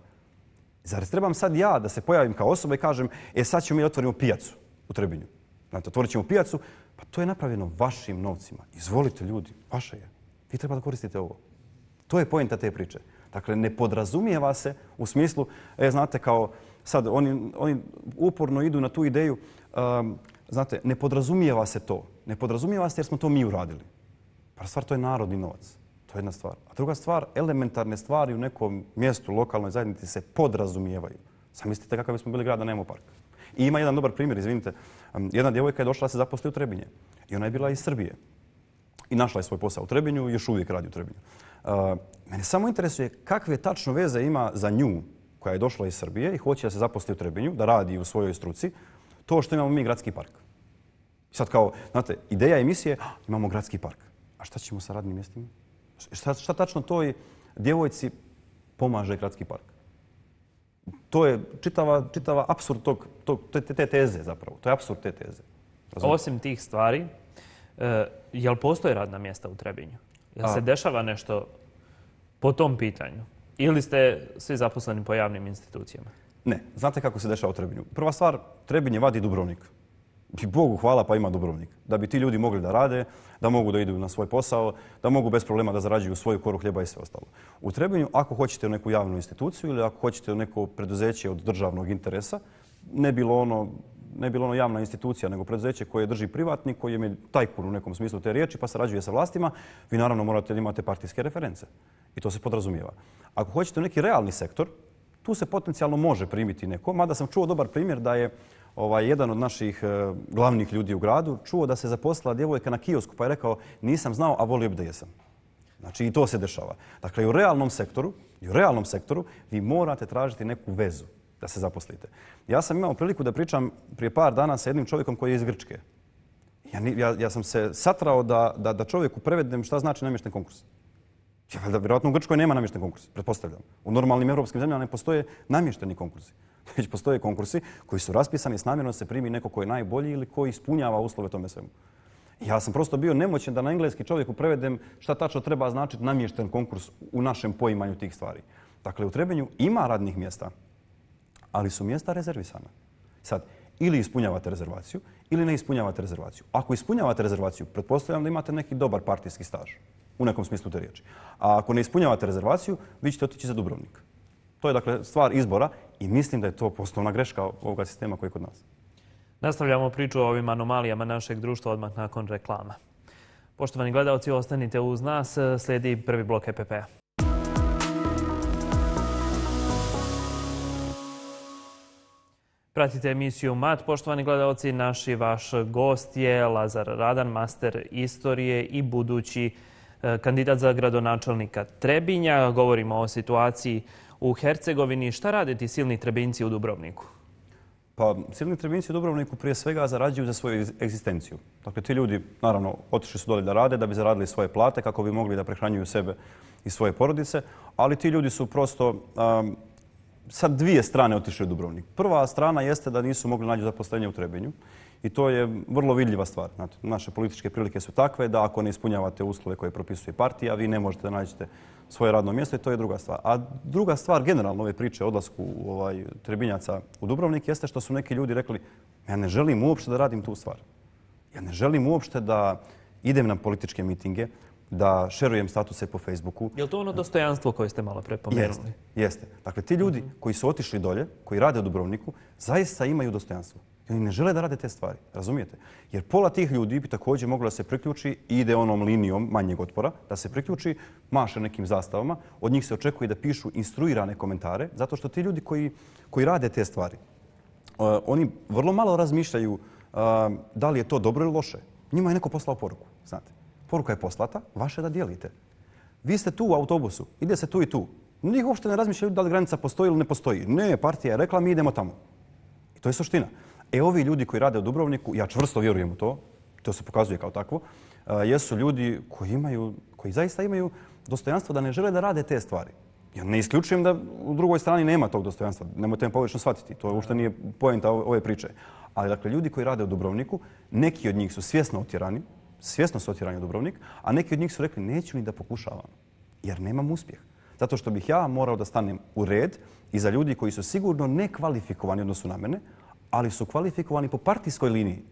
Zar trebam sad ja da se pojavim kao osoba i kažem e sad ćemo mi otvorimo pijacu u Trebinju. Znate, otvorit ćemo pijacu. Pa to je napravljeno vašim novcima. Izvolite ljudi, vaša je. Vi treba da koristite ovo. To je pojenta te priče. Dakle, ne podrazumijeva se u smislu, e, znate, kao sad oni, oni uporno idu na tu ideju, um, znate, ne podrazumijeva se to. Ne podrazumijeva se jer smo to mi uradili. Pa stvar, to je narodni novac. To je jedna stvar. A druga stvar, elementarne stvari u nekom mjestu, lokalnoj zajednici se podrazumijevaju. Samislite kakav bismo bili grad da nemamo park. I ima jedan dobar primjer, izvinite. Jedna djevojka je došla da se zaposli u Trebinje. I ona je bila iz Srbije. I našla je svoj posao u Trebinju i još uvijek radi u Trebinju. Mene samo interesuje kakve tačno veze ima za nju koja je došla iz Srbije i hoće da se zaposli u Trebinju, da radi u svojoj struci, to što imamo mi gradski park. I sad kao, znate, ideja emisije, ah, imamo gradski park. A šta ćemo sa radnim mjestima? šta, šta tačno toj djevojci pomaže gradski park? To je čitava, čitava absurd tog, tog, te, te teze zapravo. To je absurd te teze. Razumim? Osim tih stvari, uh, jel postoje radna mjesta u Trebinju? Jel se dešava nešto po tom pitanju? Ili ste svi zaposleni po javnim institucijama? Ne. Znate kako se dešava u Trebinju? Prva stvar, Trebinje vadi Dubrovnik. Bogu hvala pa ima Dubrovnik. Da bi ti ljudi mogli da rade, da mogu da idu na svoj posao, da mogu bez problema da zarađuju svoju koru hljeba i sve ostalo. U Trebinju, ako hoćete neku javnu instituciju ili ako hoćete neko preduzeće od državnog interesa, ne bilo ono ne bilo ono javna institucija, nego preduzeće koje drži privatnik, koji je tajkun u nekom smislu te riječi, pa sarađuje sa vlastima, vi naravno morate da imate partijske reference. I to se podrazumijeva. Ako hoćete neki realni sektor, tu se potencijalno može primiti neko, mada sam čuo dobar primjer da je uh, ovaj, jedan od naših e, glavnih ljudi u gradu čuo da se zaposlila djevojka na kiosku pa je rekao nisam znao, a volio bi da jesam. Znači i to se dešava. Dakle, i u realnom sektoru, i u realnom sektoru vi morate tražiti neku vezu da se zaposlite. Ja sam imao priliku da pričam prije par dana sa jednim čovjekom koji je iz Grčke. Ja, ja, ja sam se satrao da, da, da čovjeku prevedem šta znači namješten konkurs. Ja, vjerojatno u Grčkoj nema namješten konkurs, pretpostavljam. U normalnim evropskim zemljama ne postoje namješteni konkursi već postoje konkursi koji su raspisani s namjerom da se primi neko koji je najbolji ili koji ispunjava uslove tome svemu. Ja sam prosto bio nemoćen da na engleski čovjeku prevedem šta tačno treba značiti namješten konkurs u našem poimanju tih stvari. Dakle, u Trebenju ima radnih mjesta, ali su mjesta rezervisana. Sad, ili ispunjavate rezervaciju ili ne ispunjavate rezervaciju. Ako ispunjavate rezervaciju, pretpostavljam da imate neki dobar partijski staž u nekom smislu te riječi. A ako ne ispunjavate rezervaciju, vi ćete otići za Dubrovnik. To je dakle stvar izbora i mislim da je to postavna greška ovoga sistema koji je kod nas. Nastavljamo priču o ovim anomalijama našeg društva odmah nakon reklama. Poštovani gledalci, ostanite uz nas. Slijedi prvi blok EPP-a. Pratite emisiju MAT. Poštovani gledalci, naš i vaš gost je Lazar Radan, master istorije i budući e, kandidat za gradonačelnika Trebinja. Govorimo o situaciji Trebinja u Hercegovini. Šta rade ti silni trebinci u Dubrovniku? Pa, silni trebinci u Dubrovniku prije svega zarađuju za svoju egzistenciju. Dakle, ti ljudi, naravno, otišli su dole da rade da bi zaradili svoje plate kako bi mogli da prehranjuju sebe i svoje porodice, ali ti ljudi su prosto um, sa dvije strane otišli u Dubrovnik. Prva strana jeste da nisu mogli nađu zaposlenje u Trebinju i to je vrlo vidljiva stvar. Naše političke prilike su takve da ako ne ispunjavate uslove koje propisuje partija, vi ne možete da nađete zaposlenje svoje radno mjesto i to je druga stvar. A druga stvar generalno ove priče o odlasku ovaj, Trebinjaca u Dubrovnik jeste što su neki ljudi rekli ja ne želim uopšte da radim tu stvar. Ja ne želim uopšte da idem na političke mitinge, da šerujem statuse po Facebooku. Je li to ono dostojanstvo koje ste malo prepomenuli? Jeste, jeste. Dakle, ti ljudi mhm. koji su otišli dolje, koji rade u Dubrovniku, zaista imaju dostojanstvo. I oni ne žele da rade te stvari, razumijete? Jer pola tih ljudi bi također moglo da se priključi i ide onom linijom manjeg otpora, da se priključi, maše nekim zastavama, od njih se očekuje da pišu instruirane komentare, zato što ti ljudi koji, koji rade te stvari, uh, oni vrlo malo razmišljaju uh, da li je to dobro ili loše. Njima je neko poslao poruku, znate. Poruka je poslata, vaše da dijelite. Vi ste tu u autobusu, ide se tu i tu. Njih uopšte ne razmišljaju da li granica postoji ili ne postoji. Ne, partija je rekla, mi idemo tamo. I to je suština. E, ovi ljudi koji rade u Dubrovniku, ja čvrsto vjerujem u to, to se pokazuje kao takvo, e, jesu ljudi koji, imaju, koji zaista imaju dostojanstvo da ne žele da rade te stvari. Ja ne isključujem da u drugoj strani nema tog dostojanstva. Nemojte me površno shvatiti. To uopšte nije pojenta ove priče. Ali, dakle, ljudi koji rade u Dubrovniku, neki od njih su svjesno otjerani, svjesno su otjerani u Dubrovnik, a neki od njih su rekli neću ni da pokušavam, jer nemam uspjeh. Zato što bih ja morao da stanem u red i za ljudi koji su sigurno nekvalifikovani odnosu na mene, ali su kvalifikovani po partijskoj liniji.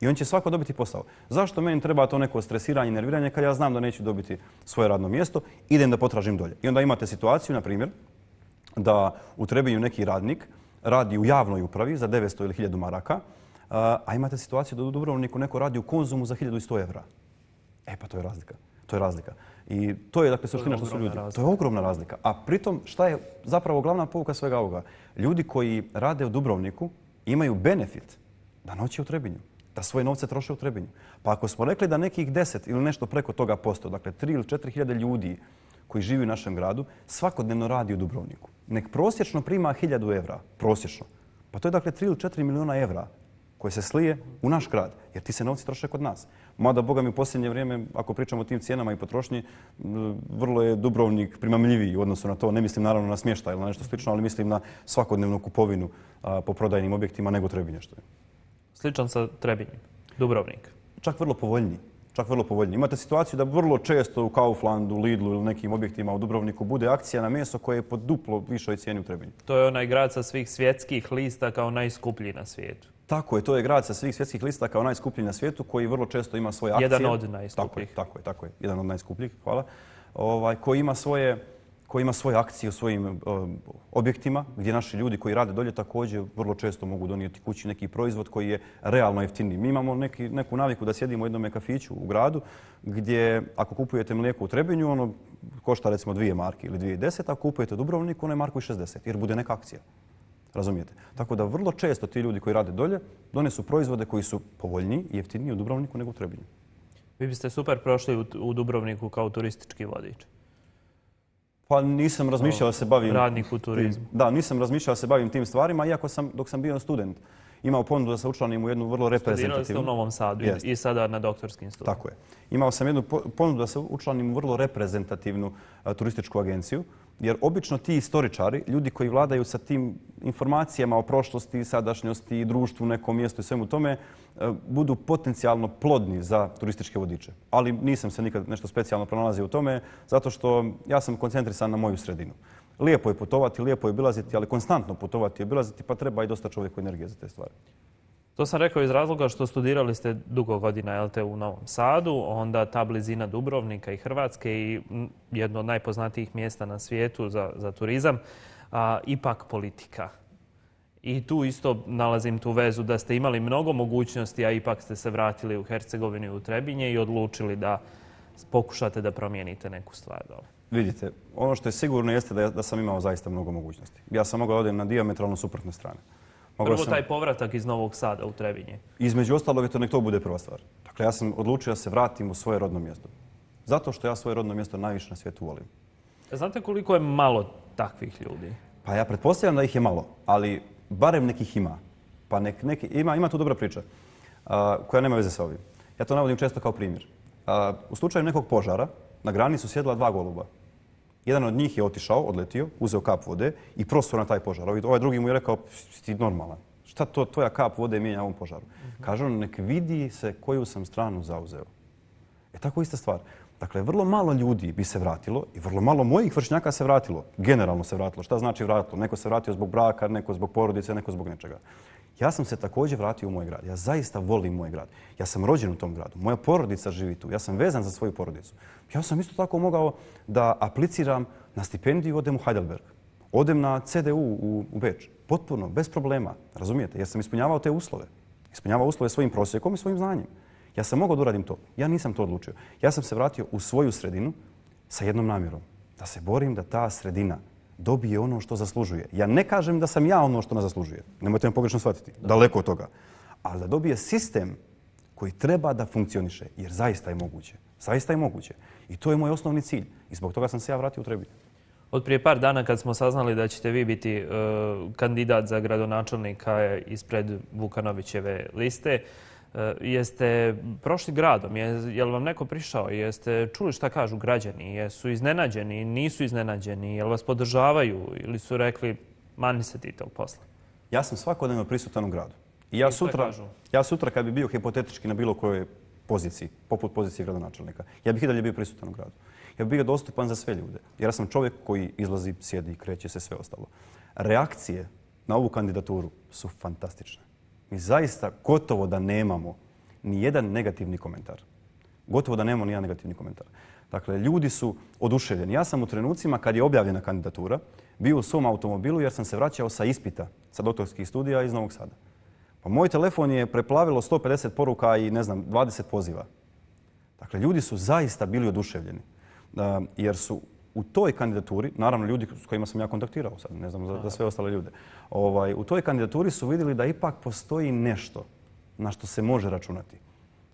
I on će svako dobiti posao. Zašto meni treba to neko stresiranje i nerviranje kad ja znam da neću dobiti svoje radno mjesto, idem da potražim dolje. I onda imate situaciju, na primjer, da u Trebinju neki radnik radi u javnoj upravi za 900 ili 1000 maraka, a imate situaciju da u Dubrovniku neko radi u konzumu za 1100 evra. E pa to je razlika. To je razlika. I to je dakle suština što su ljudi. Razlika. To je ogromna razlika. A pritom šta je zapravo glavna pouka svega ovoga? Ljudi koji rade u Dubrovniku imaju benefit da noće u Trebinju, da svoje novce troše u Trebinju. Pa ako smo rekli da nekih 10 ili nešto preko toga posto, dakle 3 ili 4 hiljade ljudi koji živi u našem gradu, svakodnevno radi u Dubrovniku. Nek prosječno prima 1000 evra, prosječno. Pa to je dakle 3 ili 4 miliona evra koje se slije u naš grad, jer ti se novci troše kod nas. Mada, boga mi, u posljednje vrijeme, ako pričamo o tim cijenama i potrošnji, vrlo je Dubrovnik primamljiviji u odnosu na to. Ne mislim naravno na smještaj ili na nešto slično, ali mislim na svakodnevnu kupovinu po prodajnim objektima nego Trebinje što je. Sličan sa Trebinjem, Dubrovnik. Čak vrlo povoljniji čak vrlo povoljni. Imate situaciju da vrlo često u Kauflandu, Lidlu ili nekim objektima u Dubrovniku bude akcija na meso koje je po duplo višoj cijeni u Trebinju. To je onaj grad sa svih svjetskih lista kao najskuplji na svijetu. Tako je, to je grad sa svih svjetskih lista kao najskuplji na svijetu koji vrlo često ima svoje akcije. Jedan od najskupljih. Tako je, tako je, tako je. jedan od najskupljih, hvala. Ovaj, koji, ima svoje, koji ima svoje akcije u svojim um, objektima gdje naši ljudi koji rade dolje također vrlo često mogu donijeti kući neki proizvod koji je realno jeftiniji. Mi imamo neki, neku naviku da sjedimo u jednom kafiću u gradu gdje ako kupujete mlijeko u Trebinju, ono košta recimo dvije marke ili dvije deset, a kupujete u Dubrovniku, ono je marku i 60 jer bude neka akcija. Razumijete? Tako da vrlo često ti ljudi koji rade dolje donesu proizvode koji su povoljniji i jeftiniji u Dubrovniku nego u Trebinju. Vi biste super prošli u Dubrovniku kao turistički vodič. Pa nisam razmišljao da se bavim... Radnik u turizmu. Da, nisam razmišljao da se bavim tim stvarima, iako sam, dok sam bio student, imao ponudu da se učlanim u jednu vrlo reprezentativnu... Studirali ste u Novom Sadu Jest. i sada na doktorskim studijama. Tako je. Imao sam jednu ponudu da se učlanim u vrlo reprezentativnu turističku agenciju, uh, Jer obično ti istoričari, ljudi koji vladaju sa tim informacijama o prošlosti, sadašnjosti i društvu, nekom mjestu i svemu tome, e, budu potencijalno plodni za turističke vodiče. Ali nisam se nikad nešto specijalno pronalazio u tome, zato što ja sam koncentrisan na moju sredinu. Lijepo je putovati, lijepo je bilaziti, ali konstantno putovati i bilaziti, pa treba i dosta čovjeku energije za te stvari. To sam rekao iz razloga što studirali ste dugo godina LT u Novom Sadu, onda ta blizina Dubrovnika i Hrvatske i jedno od najpoznatijih mjesta na svijetu za, za turizam, a, ipak politika. I tu isto nalazim tu vezu da ste imali mnogo mogućnosti, a ipak ste se vratili u Hercegovini i u Trebinje i odlučili da pokušate da promijenite neku stvar dole. Vidite, ono što je sigurno jeste da, ja, da sam imao zaista mnogo mogućnosti. Ja sam mogao odjeti na diametralno suprotne strane. Prvo taj povratak iz Novog Sada u Trebinje. Između ostalog je to nek to bude prva stvar. Dakle, ja sam odlučio da se vratim u svoje rodno mjesto. Zato što ja svoje rodno mjesto najviše na svijetu volim. Znate koliko je malo takvih ljudi? Pa ja pretpostavljam da ih je malo, ali barem nekih ima. Pa nek, neki, ima, ima tu dobra priča koja nema veze sa ovim. Ja to navodim često kao primjer. U slučaju nekog požara na grani su sjedla dva goluba Jedan od njih je otišao, odletio, uzeo kap vode i prostor na taj požar. Ovaj drugi mu je rekao, ti normalan. Šta to tvoja kap vode mijenja ovom požaru? Kaže on, nek vidi se koju sam stranu zauzeo. E tako ista stvar. Dakle, vrlo malo ljudi bi se vratilo i vrlo malo mojih vršnjaka se vratilo. Generalno se vratilo. Šta znači vratilo? Neko se vratio zbog braka, neko zbog porodice, neko zbog nečega. Ja sam se također vratio u moj grad. Ja zaista volim moj grad. Ja sam rođen u tom gradu. Moja porodica živi tu. Ja sam vezan za svoju porodicu. Ja sam isto tako mogao da apliciram na stipendiju i odem u Heidelberg. Odem na CDU u, u Beč. Potpuno, bez problema. Razumijete? Jer sam ispunjavao te uslove. Ispunjavao uslove svojim prosjekom i svojim znanjem. Ja sam mogao da uradim to. Ja nisam to odlučio. Ja sam se vratio u svoju sredinu sa jednom namjerom. Da se borim da ta sredina dobije ono što zaslužuje. Ja ne kažem da sam ja ono što ona zaslužuje. Nemojte me pogrešno shvatiti. Da. Daleko od toga. Ali da dobije sistem koji treba da funkcioniše. Jer zaista je moguće. Zaista je moguće. I to je moj osnovni cilj. I zbog toga sam se ja vratio u Trebinje. Od prije par dana kad smo saznali da ćete vi biti e, kandidat za gradonačelnika ispred Vukanovićeve liste, e, jeste prošli gradom, je, je li vam neko prišao, jeste čuli šta kažu građani, jesu iznenađeni, nisu iznenađeni, je li vas podržavaju ili su rekli mani se ti tog posla? Ja sam svakodnevno prisutan u gradu. I ja, I sutra, kažu? ja sutra kad bi bio hipotetički na bilo kojoj poziciji, poput pozicije gradonačelnika. Ja bih i dalje bio prisutan u gradu. Ja bih bio dostupan za sve ljude. Jer ja sam čovjek koji izlazi, sjedi, kreće se, sve ostalo. Reakcije na ovu kandidaturu su fantastične. Mi zaista gotovo da nemamo ni jedan negativni komentar. Gotovo da nemamo ni jedan negativni komentar. Dakle, ljudi su oduševljeni. Ja sam u trenucima kad je objavljena kandidatura bio u svom automobilu jer sam se vraćao sa ispita, sa doktorskih studija iz Novog Sada. Pa moj telefon je preplavilo 150 poruka i ne znam, 20 poziva. Dakle, ljudi su zaista bili oduševljeni. E, jer su u toj kandidaturi, naravno ljudi s kojima sam ja kontaktirao sad, ne znam za sve ostale ljude, ovaj, u toj kandidaturi su vidjeli da ipak postoji nešto na što se može računati.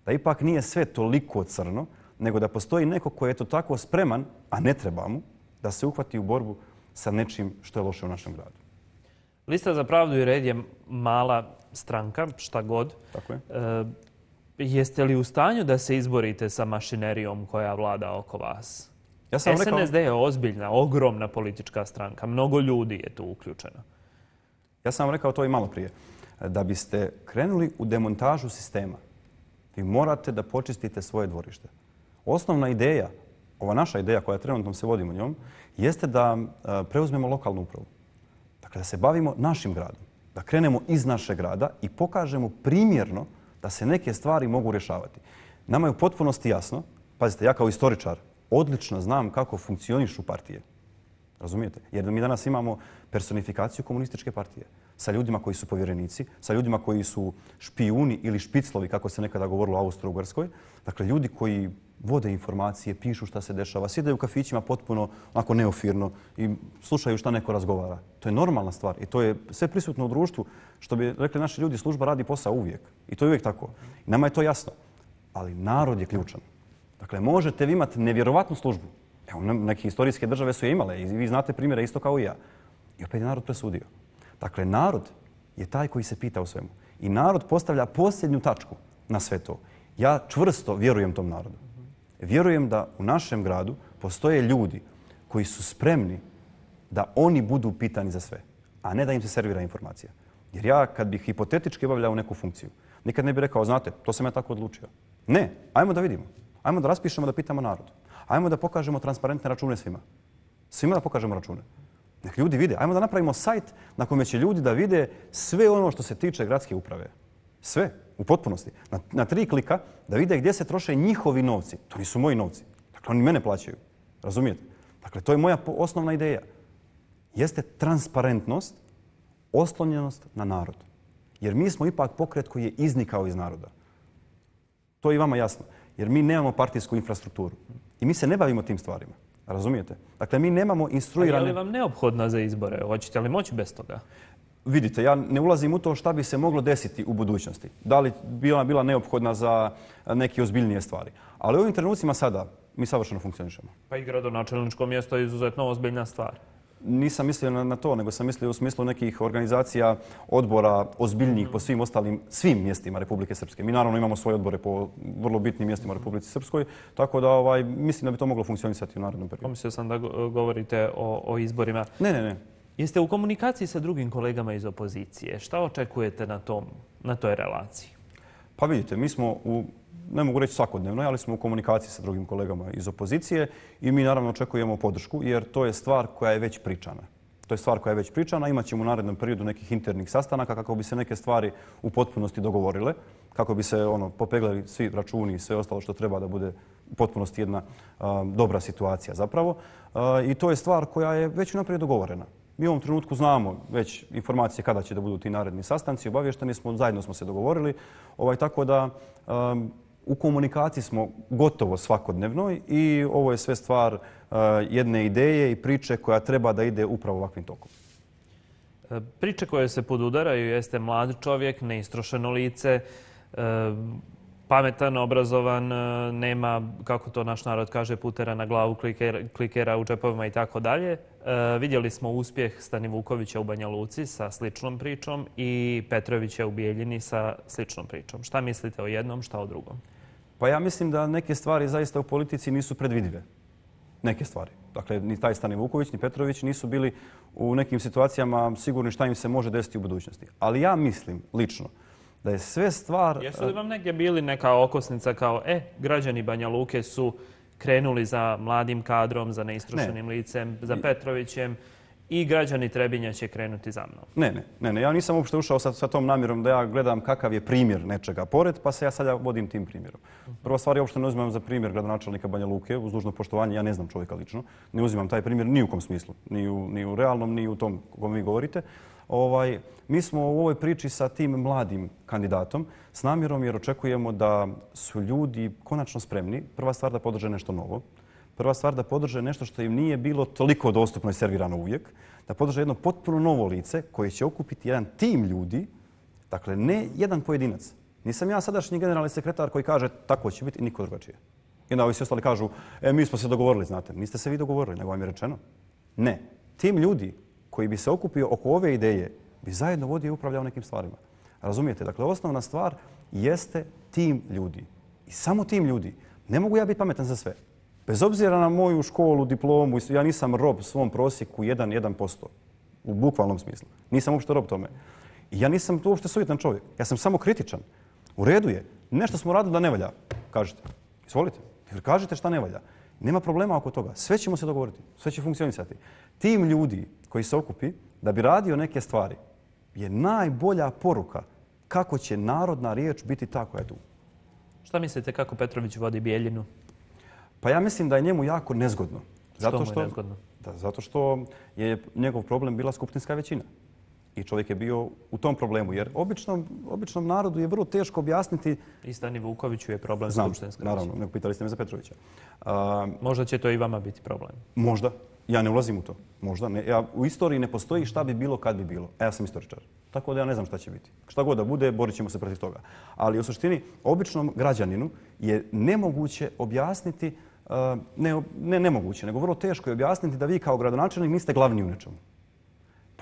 Da ipak nije sve toliko crno, nego da postoji neko koji je to tako spreman, a ne treba mu, da se uhvati u borbu sa nečim što je loše u našem gradu. Lista za pravdu i red je mala stranka, šta god. Tako je. E, jeste li u stanju da se izborite sa mašinerijom koja vlada oko vas? Ja sam rekao... SNSD je ozbiljna, ogromna politička stranka. Mnogo ljudi je tu uključeno. Ja sam vam rekao to i malo prije. Da biste krenuli u demontažu sistema, vi morate da počistite svoje dvorište. Osnovna ideja, ova naša ideja koja trenutno se vodimo njom, jeste da e, preuzmemo lokalnu upravu. Dakle, da se bavimo našim gradom da krenemo iz našeg grada i pokažemo primjerno da se neke stvari mogu rješavati. Nama je u potpunosti jasno, pazite, ja kao istoričar odlično znam kako funkcioniš u partije. Razumijete? Jer mi danas imamo personifikaciju komunističke partije sa ljudima koji su povjerenici, sa ljudima koji su špijuni ili špiclovi, kako se nekada govorilo u Austro-Ugrskoj. Dakle, ljudi koji vode informacije, pišu šta se dešava, sjedaju u kafićima potpuno onako neofirno i slušaju šta neko razgovara. To je normalna stvar i to je sve prisutno u društvu. Što bi rekli naši ljudi, služba radi posao uvijek. I to je uvijek tako. Nama je to jasno. Ali narod je ključan. Dakle, možete vi imati nevjerovatnu službu. Evo, neke historijske države su je imale i vi znate primjere isto kao i ja. I opet je narod presudio. Dakle, narod je taj koji se pita o svemu. I narod postavlja posljednju tačku na sve to. Ja čvrsto vjerujem tom narodu vjerujem da u našem gradu postoje ljudi koji su spremni da oni budu pitani za sve, a ne da im se servira informacija. Jer ja kad bih hipotetički obavljao neku funkciju, nikad ne bih rekao, znate, to sam ja tako odlučio. Ne, ajmo da vidimo. Ajmo da raspišemo da pitamo narod. Ajmo da pokažemo transparentne račune svima. Svima da pokažemo račune. Nek ljudi vide. Ajmo da napravimo sajt na kome će ljudi da vide sve ono što se tiče gradske uprave. Sve u potpunosti, na, na tri klika, da vide gdje se troše njihovi novci. To nisu moji novci. Dakle, oni mene plaćaju. Razumijete? Dakle, to je moja osnovna ideja. Jeste transparentnost, oslonjenost na narod. Jer mi smo ipak pokret koji je iznikao iz naroda. To je i vama jasno. Jer mi nemamo partijsku infrastrukturu. I mi se ne bavimo tim stvarima. Razumijete? Dakle, mi nemamo instruirane... A je li vam neophodna za izbore? Hoćete li moći bez toga? vidite, ja ne ulazim u to šta bi se moglo desiti u budućnosti. Da li bi ona bila neophodna za neke ozbiljnije stvari. Ali u ovim trenucima sada mi savršeno funkcionišemo. Pa i gradonačelničko mjesto je izuzetno ozbiljna stvar. Nisam mislio na to, nego sam mislio u smislu nekih organizacija odbora ozbiljnijih po svim ostalim, svim mjestima Republike Srpske. Mi naravno imamo svoje odbore po vrlo bitnim mjestima u Republici Srpskoj, tako da ovaj, mislim da bi to moglo funkcionisati u narodnom periodu. Pomislio sam da govorite o, o izborima. Ne, ne, ne. Jeste u komunikaciji sa drugim kolegama iz opozicije. Šta očekujete na, tom, na toj relaciji? Pa vidite, mi smo u ne mogu reći svakodnevno, ali smo u komunikaciji sa drugim kolegama iz opozicije i mi naravno očekujemo podršku jer to je stvar koja je već pričana. To je stvar koja je već pričana. Imaćemo u narednom periodu nekih internih sastanaka kako bi se neke stvari u potpunosti dogovorile, kako bi se ono popeglali svi računi i sve ostalo što treba da bude u potpunosti jedna a, dobra situacija zapravo. A, I to je stvar koja je već unaprijed dogovorena. Mi u ovom trenutku znamo već informacije kada će da budu ti naredni sastanci. Obavješteni smo, zajedno smo se dogovorili. Ovaj, tako da um, u komunikaciji smo gotovo svakodnevno i ovo je sve stvar uh, jedne ideje i priče koja treba da ide upravo ovakvim tokom. E, priče koje se podudaraju jeste mlad čovjek, neistrošeno lice, uh, pametan, obrazovan, e, nema, kako to naš narod kaže, putera na glavu, klikera u džepovima i tako dalje. E, vidjeli smo uspjeh Stani Vukovića u Banja Luci sa sličnom pričom i Petrovića u Bijeljini sa sličnom pričom. Šta mislite o jednom, šta o drugom? Pa ja mislim da neke stvari zaista u politici nisu predvidive. Neke stvari. Dakle, ni taj Stani Vuković, ni Petrović nisu bili u nekim situacijama sigurni šta im se može desiti u budućnosti. Ali ja mislim, lično, da da je sve stvar... Jesu li eh, vam negdje bili neka okosnica kao, e, građani Banja Luke su krenuli za mladim kadrom, za neistrošenim ne. licem, za Petrovićem i građani Trebinja će krenuti za mnom? Ne, ne, ne, ne. ja nisam uopšte ušao sa, sa tom namjerom da ja gledam kakav je primjer nečega pored, pa se ja sad ja vodim tim primjerom. Prva stvar, ja uopšte ne uzimam za primjer gradonačelnika Banja Luke, uz dužno poštovanje, ja ne znam čovjeka lično, ne uzimam taj primjer ni u kom smislu, ni u, ni u realnom, ni u tom kom vi govorite. Uh, ovaj, mi smo u ovoj priči sa tim mladim kandidatom s namjerom jer očekujemo da su ljudi konačno spremni. Prva stvar da podrže nešto novo. Prva stvar da podrže nešto što im nije bilo toliko dostupno i servirano uvijek. Da podrže jedno potpuno novo lice koje će okupiti jedan tim ljudi, dakle ne jedan pojedinac. Nisam ja sadašnji generalni sekretar koji kaže tako će biti i niko drugačije. I onda ovi svi ostali kažu, e, mi smo se dogovorili, znate. Niste se vi dogovorili, nego vam je rečeno. Ne. Tim ljudi koji bi se okupio oko ove ideje bi zajedno vodio i upravljao nekim stvarima. Razumijete? Dakle, osnovna stvar jeste tim ljudi. I samo tim ljudi. Ne mogu ja biti pametan za sve. Bez obzira na moju školu, diplomu, ja nisam rob svom prosjeku 1-1%. U bukvalnom smislu. Nisam uopšte rob tome. I ja nisam tu uopšte sovjetan čovjek. Ja sam samo kritičan. U redu je. Nešto smo radili da ne valja. Kažete. Izvolite. Jer kažete šta ne valja. Nema problema oko toga. Sve ćemo se dogovoriti. Sve će funkcionisati. Tim ljudi koji se okupi da bi radio neke stvari je najbolja poruka kako će narodna riječ biti ta koja je tu. Šta mislite kako Petrović vodi Bijeljinu? Pa ja mislim da je njemu jako nezgodno. Što zato što, mu je nezgodno? Da, zato što je njegov problem bila skupinska većina. I čovjek je bio u tom problemu, jer običnom, običnom narodu je vrlo teško objasniti... I Stani Vukoviću je problem Znam, za Znam, naravno, nego pitali ste me za Petrovića. Uh, možda će to i vama biti problem. Možda. Ja ne ulazim u to. Možda. Ne. Ja, u istoriji ne postoji šta bi bilo kad bi bilo. A ja sam istoričar. Tako da ja ne znam šta će biti. Šta god da bude, borit ćemo se protiv toga. Ali u suštini, običnom građaninu je nemoguće objasniti, uh, ne, ne nemoguće, nego vrlo teško je objasniti da vi kao gradonačelnik niste glavni u nečemu.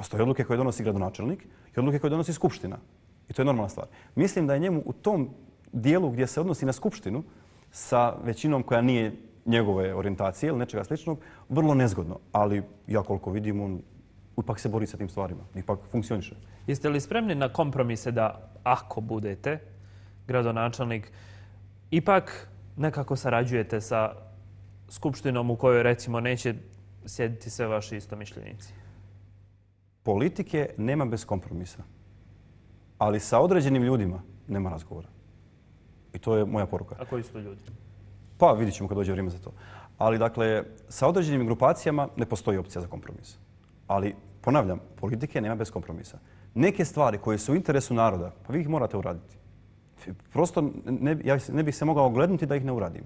Postoje odluke koje donosi gradonačelnik i odluke koje donosi skupština. I to je normalna stvar. Mislim da je njemu u tom dijelu gdje se odnosi na skupštinu sa većinom koja nije njegove orijentacije ili nečega sličnog, vrlo nezgodno. Ali ja koliko vidim, on ipak se bori sa tim stvarima. Ipak funkcioniše. Jeste li spremni na kompromise da ako budete gradonačelnik, ipak nekako sarađujete sa skupštinom u kojoj recimo neće sjediti sve vaši istomišljenici? politike nema bez kompromisa. Ali sa određenim ljudima nema razgovora. I to je moja poruka. A koji su to ljudi? Pa vidit ćemo kad dođe vrijeme za to. Ali dakle, sa određenim grupacijama ne postoji opcija za kompromis. Ali ponavljam, politike nema bez kompromisa. Neke stvari koje su u interesu naroda, pa vi ih morate uraditi. Prosto ne, ja ne bih se mogao oglednuti da ih ne uradim.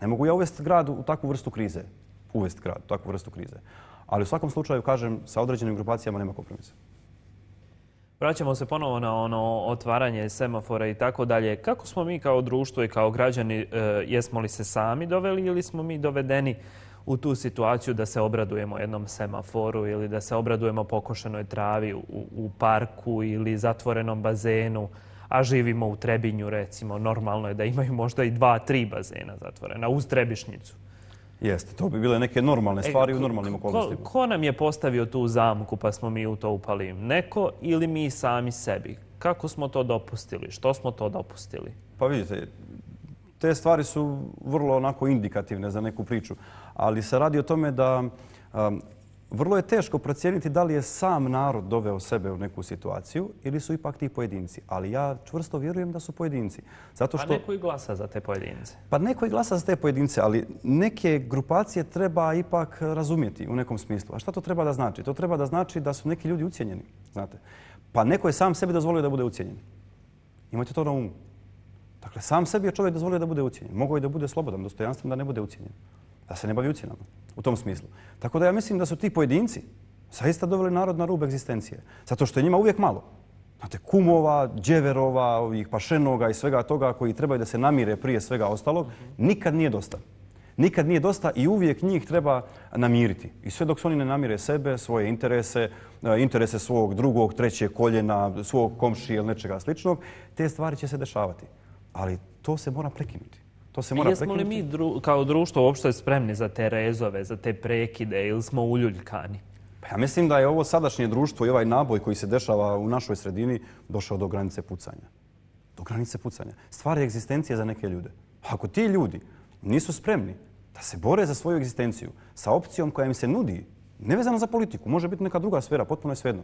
Ne mogu ja uvesti grad u takvu vrstu krize. Uvesti grad u takvu vrstu krize. Ali u svakom slučaju, kažem, sa određenim grupacijama nema kompromisa. Vraćamo se ponovo na ono otvaranje semafora i tako dalje. Kako smo mi kao društvo i kao građani, e, jesmo li se sami doveli ili smo mi dovedeni u tu situaciju da se obradujemo jednom semaforu ili da se obradujemo pokošenoj travi u parku ili zatvorenom bazenu, a živimo u Trebinju recimo. Normalno je da imaju možda i dva, tri bazena zatvorena uz Trebišnjicu. Jeste, to bi bile neke normalne e, stvari e, ko, u normalnim okolnostima. Ko, ko nam je postavio tu zamku pa smo mi u to upali? Neko ili mi sami sebi? Kako smo to dopustili? Što smo to dopustili? Pa vidite, te stvari su vrlo onako indikativne za neku priču. Ali se radi o tome da um, vrlo je teško procijeniti da li je sam narod doveo sebe u neku situaciju ili su ipak ti pojedinci. Ali ja čvrsto vjerujem da su pojedinci. Zato pa što... Pa neko i glasa za te pojedince. Pa neko i glasa za te pojedince, ali neke grupacije treba ipak razumjeti u nekom smislu. A šta to treba da znači? To treba da znači da su neki ljudi ucijenjeni. Znate? Pa neko je sam sebi dozvolio da bude ucijenjen. Imajte to na umu. Dakle, sam sebi je čovjek dozvolio da bude ucijenjen. Mogao je da bude slobodan, dostojanstven, da ne bude ucijenjen da se ne bavi ucijenama u tom smislu. Tako da ja mislim da su ti pojedinci saista doveli narod na rub egzistencije. Zato što je njima uvijek malo. Znate, kumova, djeverova, ovih pašenoga i svega toga koji trebaju da se namire prije svega ostalog, nikad nije dosta. Nikad nije dosta i uvijek njih treba namiriti. I sve dok su oni ne namire sebe, svoje interese, eh, interese svog drugog, trećeg koljena, svog komšije ili nečega sličnog, te stvari će se dešavati. Ali to se mora prekinuti. To se mora prekinuti. Jesmo li mi dru kao društvo uopšte spremni za te rezove, za te prekide ili smo uljuljkani? Pa ja mislim da je ovo sadašnje društvo i ovaj naboj koji se dešava u našoj sredini došao do granice pucanja. Do granice pucanja. Stvar je egzistencija za neke ljude. Pa ako ti ljudi nisu spremni da se bore za svoju egzistenciju sa opcijom koja im se nudi, nevezano za politiku, može biti neka druga sfera, potpuno je svejedno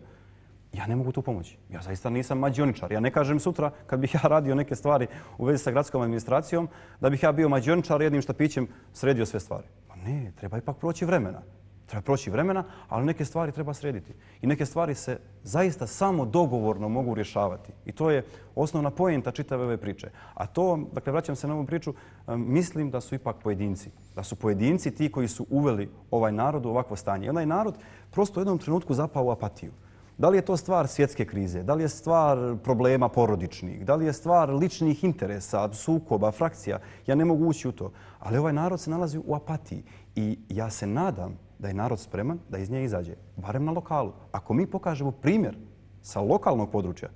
ja ne mogu tu pomoći. Ja zaista nisam mađioničar. Ja ne kažem sutra kad bih ja radio neke stvari u vezi sa gradskom administracijom da bih ja bio mađioničar jednim štapićem sredio sve stvari. Pa ne, treba ipak proći vremena. Treba proći vremena, ali neke stvari treba srediti. I neke stvari se zaista samo dogovorno mogu rješavati. I to je osnovna pojenta čitave ove priče. A to, dakle, vraćam se na ovu priču, mislim da su ipak pojedinci. Da su pojedinci ti koji su uveli ovaj narod u ovakvo stanje. I onaj narod prosto u jednom trenutku zapao u apatiju. Da li je to stvar svjetske krize? Da li je stvar problema porodičnih? Da li je stvar ličnih interesa, sukoba, frakcija? Ja ne mogu ući u to. Ali ovaj narod se nalazi u apatiji. I ja se nadam da je narod spreman da iz nje izađe. Barem na lokalu. Ako mi pokažemo primjer sa lokalnog područja,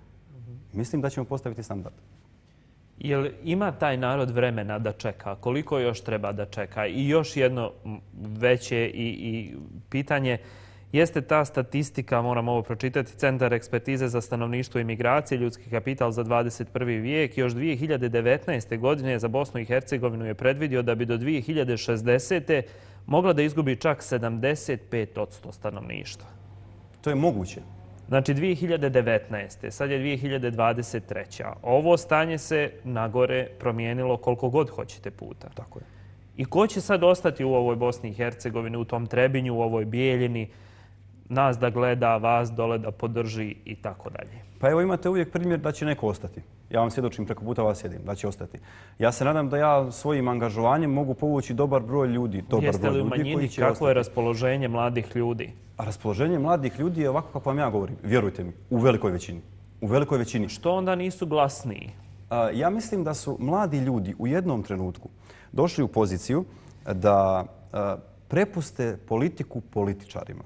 mislim da ćemo postaviti standard. Jel ima taj narod vremena da čeka? Koliko još treba da čeka? I još jedno veće pitanje je jeste ta statistika, moram ovo pročitati, Centar ekspertize za stanovništvo i migracije, ljudski kapital za 21. vijek. Još 2019. godine za Bosnu i Hercegovinu je predvidio da bi do 2060. mogla da izgubi čak 75% stanovništva. To je moguće. Znači 2019. sad je 2023. Ovo stanje se nagore promijenilo koliko god hoćete puta. Tako je. I ko će sad ostati u ovoj Bosni i Hercegovini, u tom Trebinju, u ovoj Bijeljini, nas da gleda, vas dole da podrži i tako dalje. Pa evo imate uvijek primjer da će neko ostati. Ja vam svjedočim, preko puta vas sjedim, da će ostati. Ja se nadam da ja svojim angažovanjem mogu povući dobar broj ljudi. Dobar Jeste li u manjini, kako ostati. je raspoloženje mladih ljudi? A raspoloženje mladih ljudi je ovako kako vam ja govorim. Vjerujte mi, u velikoj većini. U velikoj većini. Što onda nisu glasniji? A, ja mislim da su mladi ljudi u jednom trenutku došli u poziciju da a, prepuste politiku političarima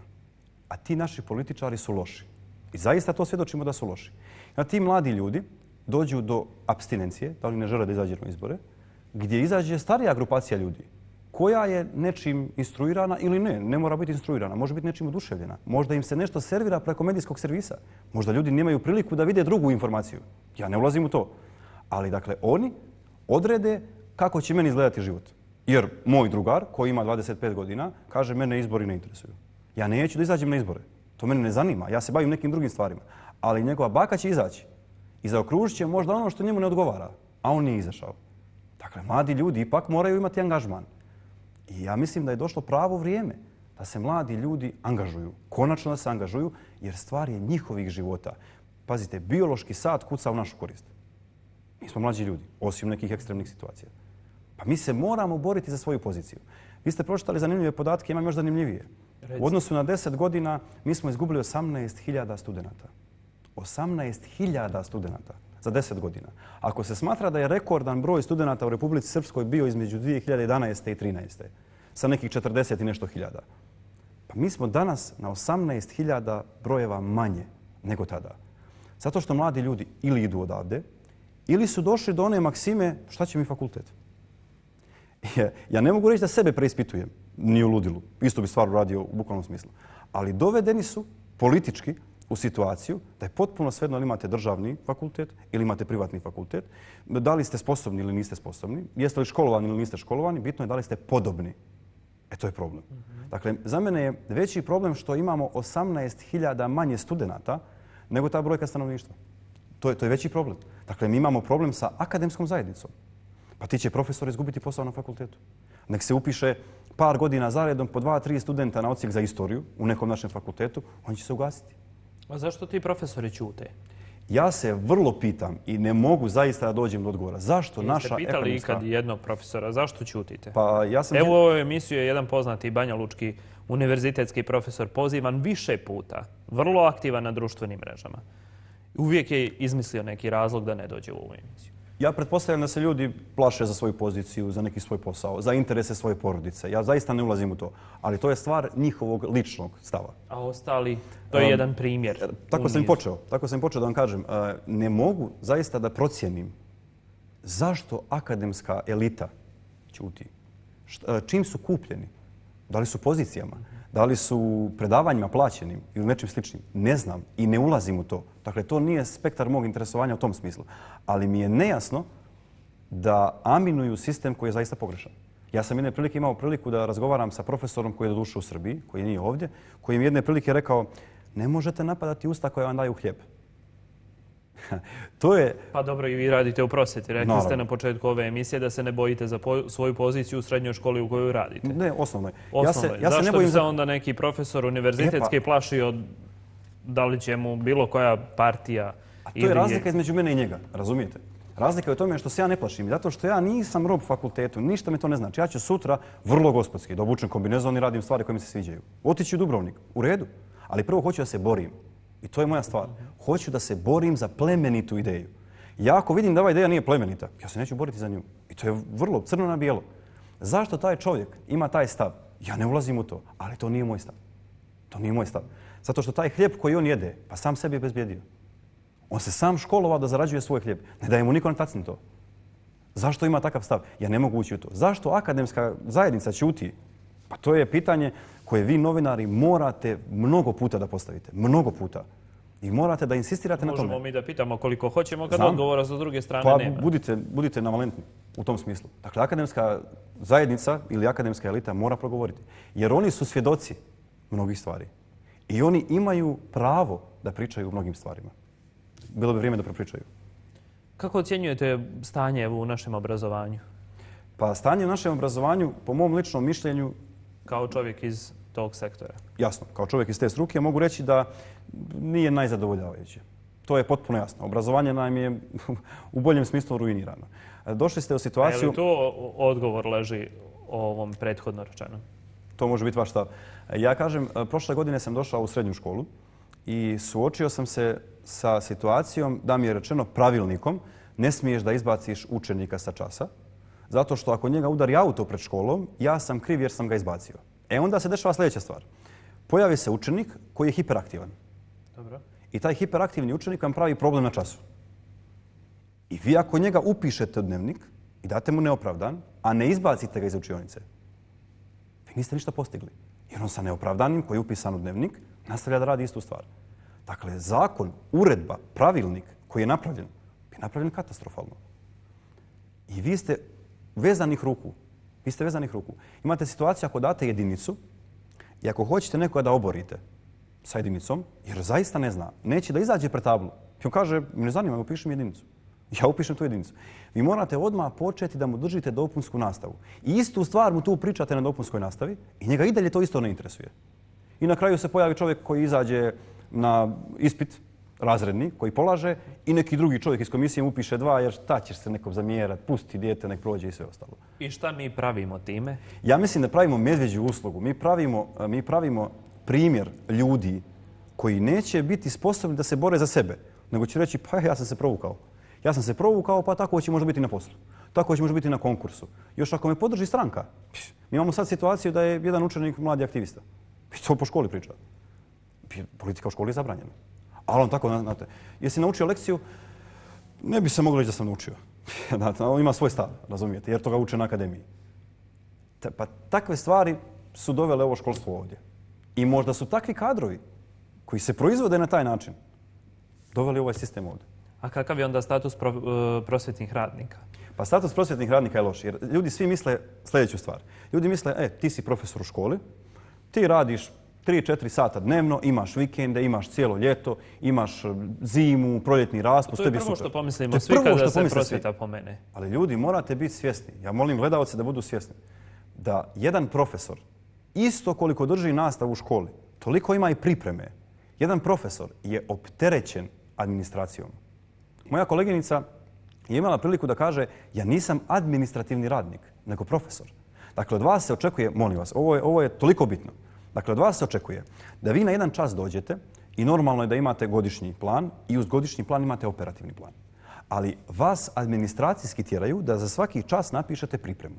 a ti naši političari su loši. I zaista to svjedočimo da su loši. I ti mladi ljudi dođu do abstinencije, da oni ne žele da izađe na izbore, gdje izađe starija grupacija ljudi koja je nečim instruirana ili ne, ne mora biti instruirana, može biti nečim oduševljena. Možda im se nešto servira preko medijskog servisa. Možda ljudi nemaju priliku da vide drugu informaciju. Ja ne ulazim u to. Ali dakle, oni odrede kako će meni izgledati život. Jer moj drugar, koji ima 25 godina, kaže mene izbori ne interesuju ja neću da izađem na izbore. To mene ne zanima, ja se bavim nekim drugim stvarima. Ali njegova baka će izaći i zaokružit će možda ono što njemu ne odgovara, a on nije izašao. Dakle, mladi ljudi ipak moraju imati angažman. I ja mislim da je došlo pravo vrijeme da se mladi ljudi angažuju, konačno da se angažuju, jer stvar je njihovih života. Pazite, biološki sad kuca u našu korist. Mi smo mlađi ljudi, osim nekih ekstremnih situacija. Pa mi se moramo boriti za svoju poziciju. Vi ste pročitali zanimljive podatke, imam još zanimljivije. U odnosu na 10 godina mi smo izgubili 18.000 studenta. 18.000 studenta za 10 godina. Ako se smatra da je rekordan broj studenta u Republici Srpskoj bio između 2011. i 2013. sa nekih 40 i nešto hiljada, pa mi smo danas na 18.000 brojeva manje nego tada. Zato što mladi ljudi ili idu odavde, ili su došli do one maksime šta će mi fakultet. Ja ne mogu reći da sebe preispitujem, ni u ludilu. Isto bi stvar uradio u bukvalnom smislu. Ali dovedeni su politički u situaciju da je potpuno svedno ili imate državni fakultet ili imate privatni fakultet, da li ste sposobni ili niste sposobni, jeste li školovani ili niste školovani, bitno je da li ste podobni. E, to je problem. Mm -hmm. Dakle, za mene je veći problem što imamo 18.000 manje studenta nego ta brojka stanovništva. To je, to je veći problem. Dakle, mi imamo problem sa akademskom zajednicom. Pa ti će profesor izgubiti posao na fakultetu. Nek se upiše par godina zaredom po dva, tri studenta na ocijek za istoriju u nekom našem fakultetu, on će se ugasiti. A zašto ti profesori ćute? Ja se vrlo pitam i ne mogu zaista da dođem do odgovora. Zašto Jeste naša ekonomska... Jeste pitali ikad jednog profesora, zašto ćutite? Pa, ja sam... Evo u ovoj emisiju je jedan poznati Banja Lučki univerzitetski profesor pozivan više puta, vrlo aktivan na društvenim mrežama. Uvijek je izmislio neki razlog da ne dođe u ovu emisiju. Ja pretpostavljam da se ljudi plaše za svoju poziciju, za neki svoj posao, za interese svoje porodice. Ja zaista ne ulazim u to. Ali to je stvar njihovog ličnog stava. A ostali, to je um, jedan primjer. E, tako sam počeo. Tako sam počeo da vam kažem. E, ne mogu zaista da procijenim zašto akademska elita ćuti. E, čim su kupljeni? Da li su pozicijama? Uh Da li su predavanjima plaćenim ili nečim sličnim? Ne znam i ne ulazim u to. Dakle, to nije spektar mog interesovanja u tom smislu. Ali mi je nejasno da aminuju sistem koji je zaista pogrešan. Ja sam jedne prilike imao priliku da razgovaram sa profesorom koji je dodušao u Srbiji, koji nije ovdje, koji im jedne prilike rekao ne možete napadati usta koja vam daju hljeb. to je... Pa dobro, i vi radite u prosvjeti. Rekli Naravno. ste na početku ove emisije da se ne bojite za po... svoju poziciju u srednjoj školi u kojoj radite. Ne, osnovno je. Osnovno ja se, ja se Zašto ne bojim bi za... onda neki profesor univerzitetski e, pa... plaši od da li će mu bilo koja partija... A to ili... je razlika između mene i njega, razumijete? Razlika je u tome što se ja ne plašim. Zato što ja nisam rob fakultetu, ništa me to ne znači. Ja ću sutra vrlo gospodski da obučem kombinezon i radim stvari koje mi se sviđaju. Otići u Dubrovnik, u redu. Ali prvo hoću da se borim. I to je moja stvar. Hoću da se borim za plemenitu ideju. Ja ako vidim da ova ideja nije plemenita, ja se neću boriti za nju. I to je vrlo crno na bijelo. Zašto taj čovjek ima taj stav? Ja ne ulazim u to, ali to nije moj stav. To nije moj stav. Zato što taj hljeb koji on jede, pa sam sebi je bezbjedio. On se sam školovao da zarađuje svoj hljeb. Ne daje mu niko ne tacni to. Zašto ima takav stav? Ja ne mogu ući u to. Zašto akademska zajednica čuti? Pa to je pitanje koje vi novinari morate mnogo puta da postavite. Mnogo puta. I morate da insistirate Možemo na tome. Možemo mi da pitamo koliko hoćemo kad odgovora za druge strane pa, nema. Budite, budite navalentni u tom smislu. Dakle, akademska zajednica ili akademska elita mora progovoriti. Jer oni su svjedoci mnogih stvari. I oni imaju pravo da pričaju o mnogim stvarima. Bilo bi vrijeme da propričaju. Kako ocjenjujete stanje u našem obrazovanju? Pa stanje u našem obrazovanju, po mom ličnom mišljenju, kao čovjek iz tog sektora? Jasno, kao čovjek iz te struke mogu reći da nije najzadovoljavajuće. To je potpuno jasno. Obrazovanje nam je u boljem smislu ruinirano. Došli ste u situaciju... Je li to odgovor leži o ovom prethodno rečeno? To može biti vaš stav. Ja kažem, e, prošle godine sam došao u srednju školu i suočio sam se sa situacijom, da mi je rečeno, pravilnikom ne smiješ da izbaciš učenika sa časa, zato što ako njega udari auto pred školom, ja sam kriv jer sam ga izbacio. E onda se dešava sljedeća stvar. Pojavi se učenik koji je hiperaktivan. Dobro. I taj hiperaktivni učenik vam pravi problem na času. I vi ako njega upišete u dnevnik i date mu neopravdan, a ne izbacite ga iz učionice, vi niste ništa postigli. Jer on sa neopravdanim koji je upisan u dnevnik nastavlja da radi istu stvar. Dakle, zakon, uredba, pravilnik koji je napravljen, je napravljen katastrofalno. I vi ste vezanih ruku. Vi ste vezanih ruku. Imate situaciju ako date jedinicu i ako hoćete nekoga da oborite sa jedinicom, jer zaista ne zna, neće da izađe pre tablu. I on kaže, ne zanima, upišem jedinicu. Ja upišem tu jedinicu. Vi morate odmah početi da mu držite dopunsku nastavu. I istu stvar mu tu pričate na dopunskoj nastavi i njega i dalje to isto ne interesuje. I na kraju se pojavi čovjek koji izađe na ispit, razredni koji polaže i neki drugi čovjek iz komisije mu upiše dva jer šta ćeš se nekom zamjerati, pusti dijete, nek prođe i sve ostalo. I šta mi pravimo time? Ja mislim da pravimo medveđu uslugu. Mi pravimo, eh, mi pravimo primjer ljudi koji neće biti sposobni da se bore za sebe, nego će reći pa ja sam se provukao. Ja sam se provukao pa tako će možda biti na poslu. Tako će možda biti na konkursu. Još ako me podrži stranka, mi imamo sad situaciju da je jedan učenik mladi aktivista. I to po školi priča. Politika u školi je zabranjena. Ali on tako, znate, jesi naučio lekciju, ne bi se mogli reći da sam naučio. znate, on ima svoj stav, razumijete, jer to ga uče na akademiji. Ta, pa takve stvari su dovele ovo školstvo ovdje. I možda su takvi kadrovi koji se proizvode na taj način doveli ovaj sistem ovdje. A kakav je onda status pro, e, prosvjetnih radnika? Pa status prosvjetnih radnika je loš. Jer ljudi svi misle sljedeću stvar. Ljudi misle, e, ti si profesor u školi, ti radiš 3-4 sata dnevno, imaš vikende, imaš cijelo ljeto, imaš e, zimu, proljetni raspust. To je prvo što pomislimo svi kada se prosvjeta po mene. Ali ljudi, morate biti svjesni. Ja molim gledalce da budu svjesni da jedan profesor, isto koliko drži nastav u školi, toliko ima i pripreme, jedan profesor je opterećen administracijom. Moja koleginica je imala priliku da kaže ja nisam administrativni radnik, nego profesor. Dakle, od vas se očekuje, molim vas, ovo je toliko bitno, Dakle, od vas se očekuje da vi na jedan čas dođete i normalno je da imate godišnji plan i uz godišnji plan imate operativni plan. Ali vas administracijski tjeraju da za svaki čas napišete pripremu.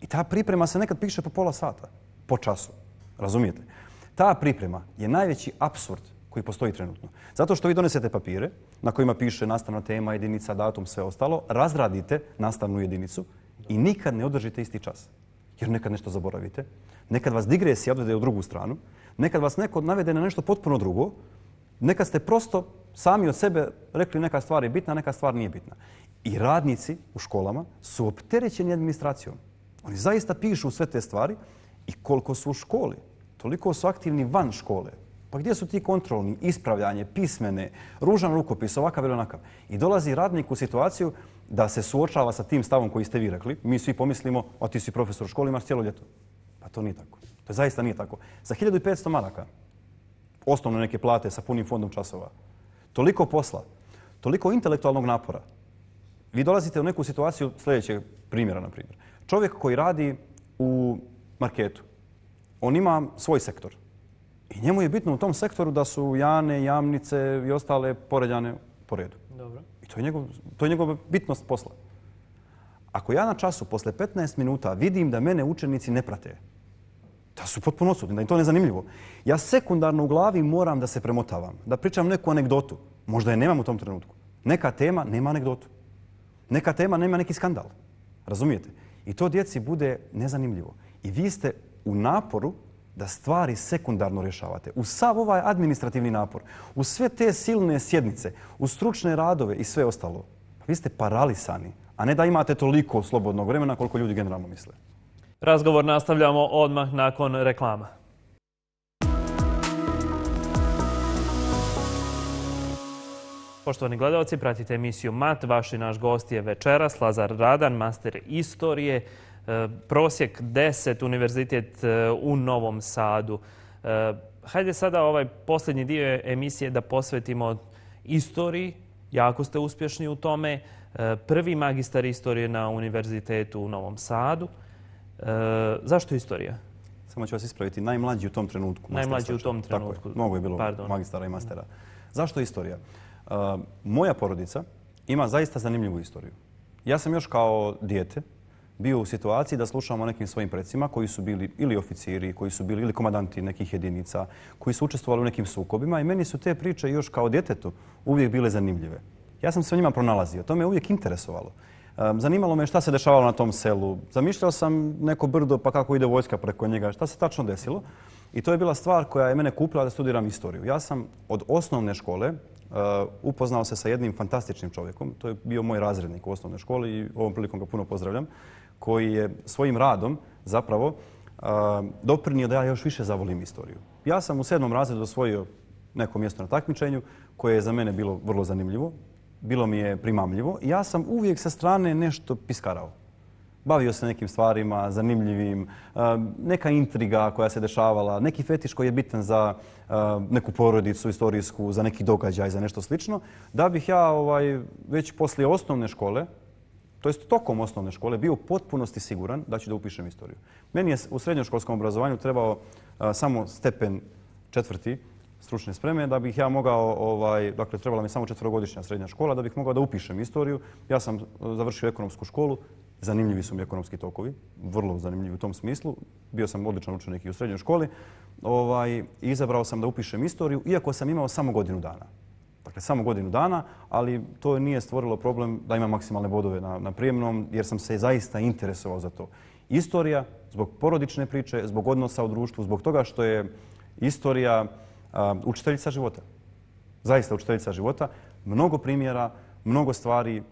I ta priprema se nekad piše po pola sata, po času. Razumijete? Ta priprema je najveći absurd koji postoji trenutno. Zato što vi donesete papire na kojima piše nastavna tema, jedinica, datum, sve ostalo, razradite nastavnu jedinicu i nikad ne održite isti čas jer nekad nešto zaboravite, nekad vas digresija odvede u drugu stranu, nekad vas neko navede na nešto potpuno drugo, nekad ste prosto sami od sebe rekli neka stvar je bitna, neka stvar nije bitna. I radnici u školama su opterećeni administracijom. Oni zaista pišu sve te stvari i koliko su u školi, toliko su aktivni van škole, Pa gdje su ti kontrolni, ispravljanje, pismene, ružan rukopis, ovakav ili onakav? I dolazi radnik u situaciju da se suočava sa tim stavom koji ste vi rekli. Mi svi pomislimo, a ti si profesor u školi, imaš cijelo ljeto. Pa to nije tako. To zaista nije tako. Za 1500 maraka, osnovne neke plate sa punim fondom časova, toliko posla, toliko intelektualnog napora, vi dolazite u neku situaciju sljedećeg primjera, na primjer. Čovjek koji radi u marketu, on ima svoj sektor, I njemu je bitno u tom sektoru da su jane, jamnice i ostale poređane po redu. Dobro. I to je, njegov, to je njegova bitnost posla. Ako ja na času, posle 15 minuta, vidim da mene učenici ne prate, da su potpuno odsutni, da im to ne zanimljivo, ja sekundarno u glavi moram da se premotavam, da pričam neku anegdotu. Možda je nemam u tom trenutku. Neka tema nema anegdotu. Neka tema nema neki skandal. Razumijete? I to djeci bude nezanimljivo. I vi ste u naporu da stvari sekundarno rješavate. U sav ovaj administrativni napor, u sve te silne sjednice, u stručne radove i sve ostalo, pa vi ste paralisani, a ne da imate toliko slobodnog vremena koliko ljudi generalno misle. Razgovor nastavljamo odmah nakon reklama. Poštovani gledalci, pratite emisiju MAT. Vaši naš gost je večeras, Lazar Radan, master istorije. E, prosjek 10 univerzitet e, u Novom Sadu. E, hajde sada ovaj posljednji dio emisije da posvetimo istoriji. Jako ste uspješni u tome. Prvi magistar istorije na univerzitetu u Novom Sadu. Zašto istorija? Samo ću vas ispraviti. Najmlađi u tom trenutku. Najmlađi u tom trenutku. Mnogo je bilo magistara i mastera. Zašto istorija? Moja porodica ima zaista zanimljivu istoriju. Ja sam još kao dijete, bio u situaciji da slušamo nekim svojim predsima koji su bili ili oficiri, koji su bili ili komadanti nekih jedinica, koji su učestvovali u nekim sukobima i meni su te priče još kao djetetu uvijek bile zanimljive. Ja sam se o njima pronalazio, to me uvijek interesovalo. Zanimalo me šta se dešavalo na tom selu. Zamišljao sam neko brdo pa kako ide vojska preko njega, šta se tačno desilo. I to je bila stvar koja je mene kupila da studiram istoriju. Ja sam od osnovne škole e, upoznao se sa jednim fantastičnim čovjekom. To je bio moj razrednik u osnovnoj školi i ovom prilikom ga puno pozdravljam koji je svojim radom zapravo eh, doprinio da ja još više zavolim istoriju. Ja sam u sedmom razredu osvojio neko mjesto na takmičenju koje je za mene bilo vrlo zanimljivo, bilo mi je primamljivo. Ja sam uvijek sa strane nešto piskarao. Bavio se nekim stvarima zanimljivim, eh, neka intriga koja se dešavala, neki fetiš koji je bitan za eh, neku porodicu istorijsku, za neki događaj, za nešto slično. Da bih ja ovaj već poslije osnovne škole, to jest tokom osnovne škole, bio u potpunosti siguran da ću da upišem istoriju. Meni je u srednjoškolskom obrazovanju trebao a, samo stepen četvrti stručne spreme, da bih ja mogao, ovaj, dakle, trebala mi samo četvrogodišnja srednja škola, da bih mogao da upišem istoriju. Ja sam završio ekonomsku školu, zanimljivi su mi ekonomski tokovi, vrlo zanimljivi u tom smislu. Bio sam odličan učenik i u srednjoj školi. Ovaj, izabrao sam da upišem istoriju, iako sam imao samo godinu dana. Dakle, samo godinu dana, ali to nije stvorilo problem da imam maksimalne bodove na, na prijemnom, jer sam se zaista interesovao za to. Istorija, zbog porodične priče, zbog odnosa u društvu, zbog toga što je istorija a, učiteljica života. Zaista učiteljica života. Mnogo primjera, mnogo stvari.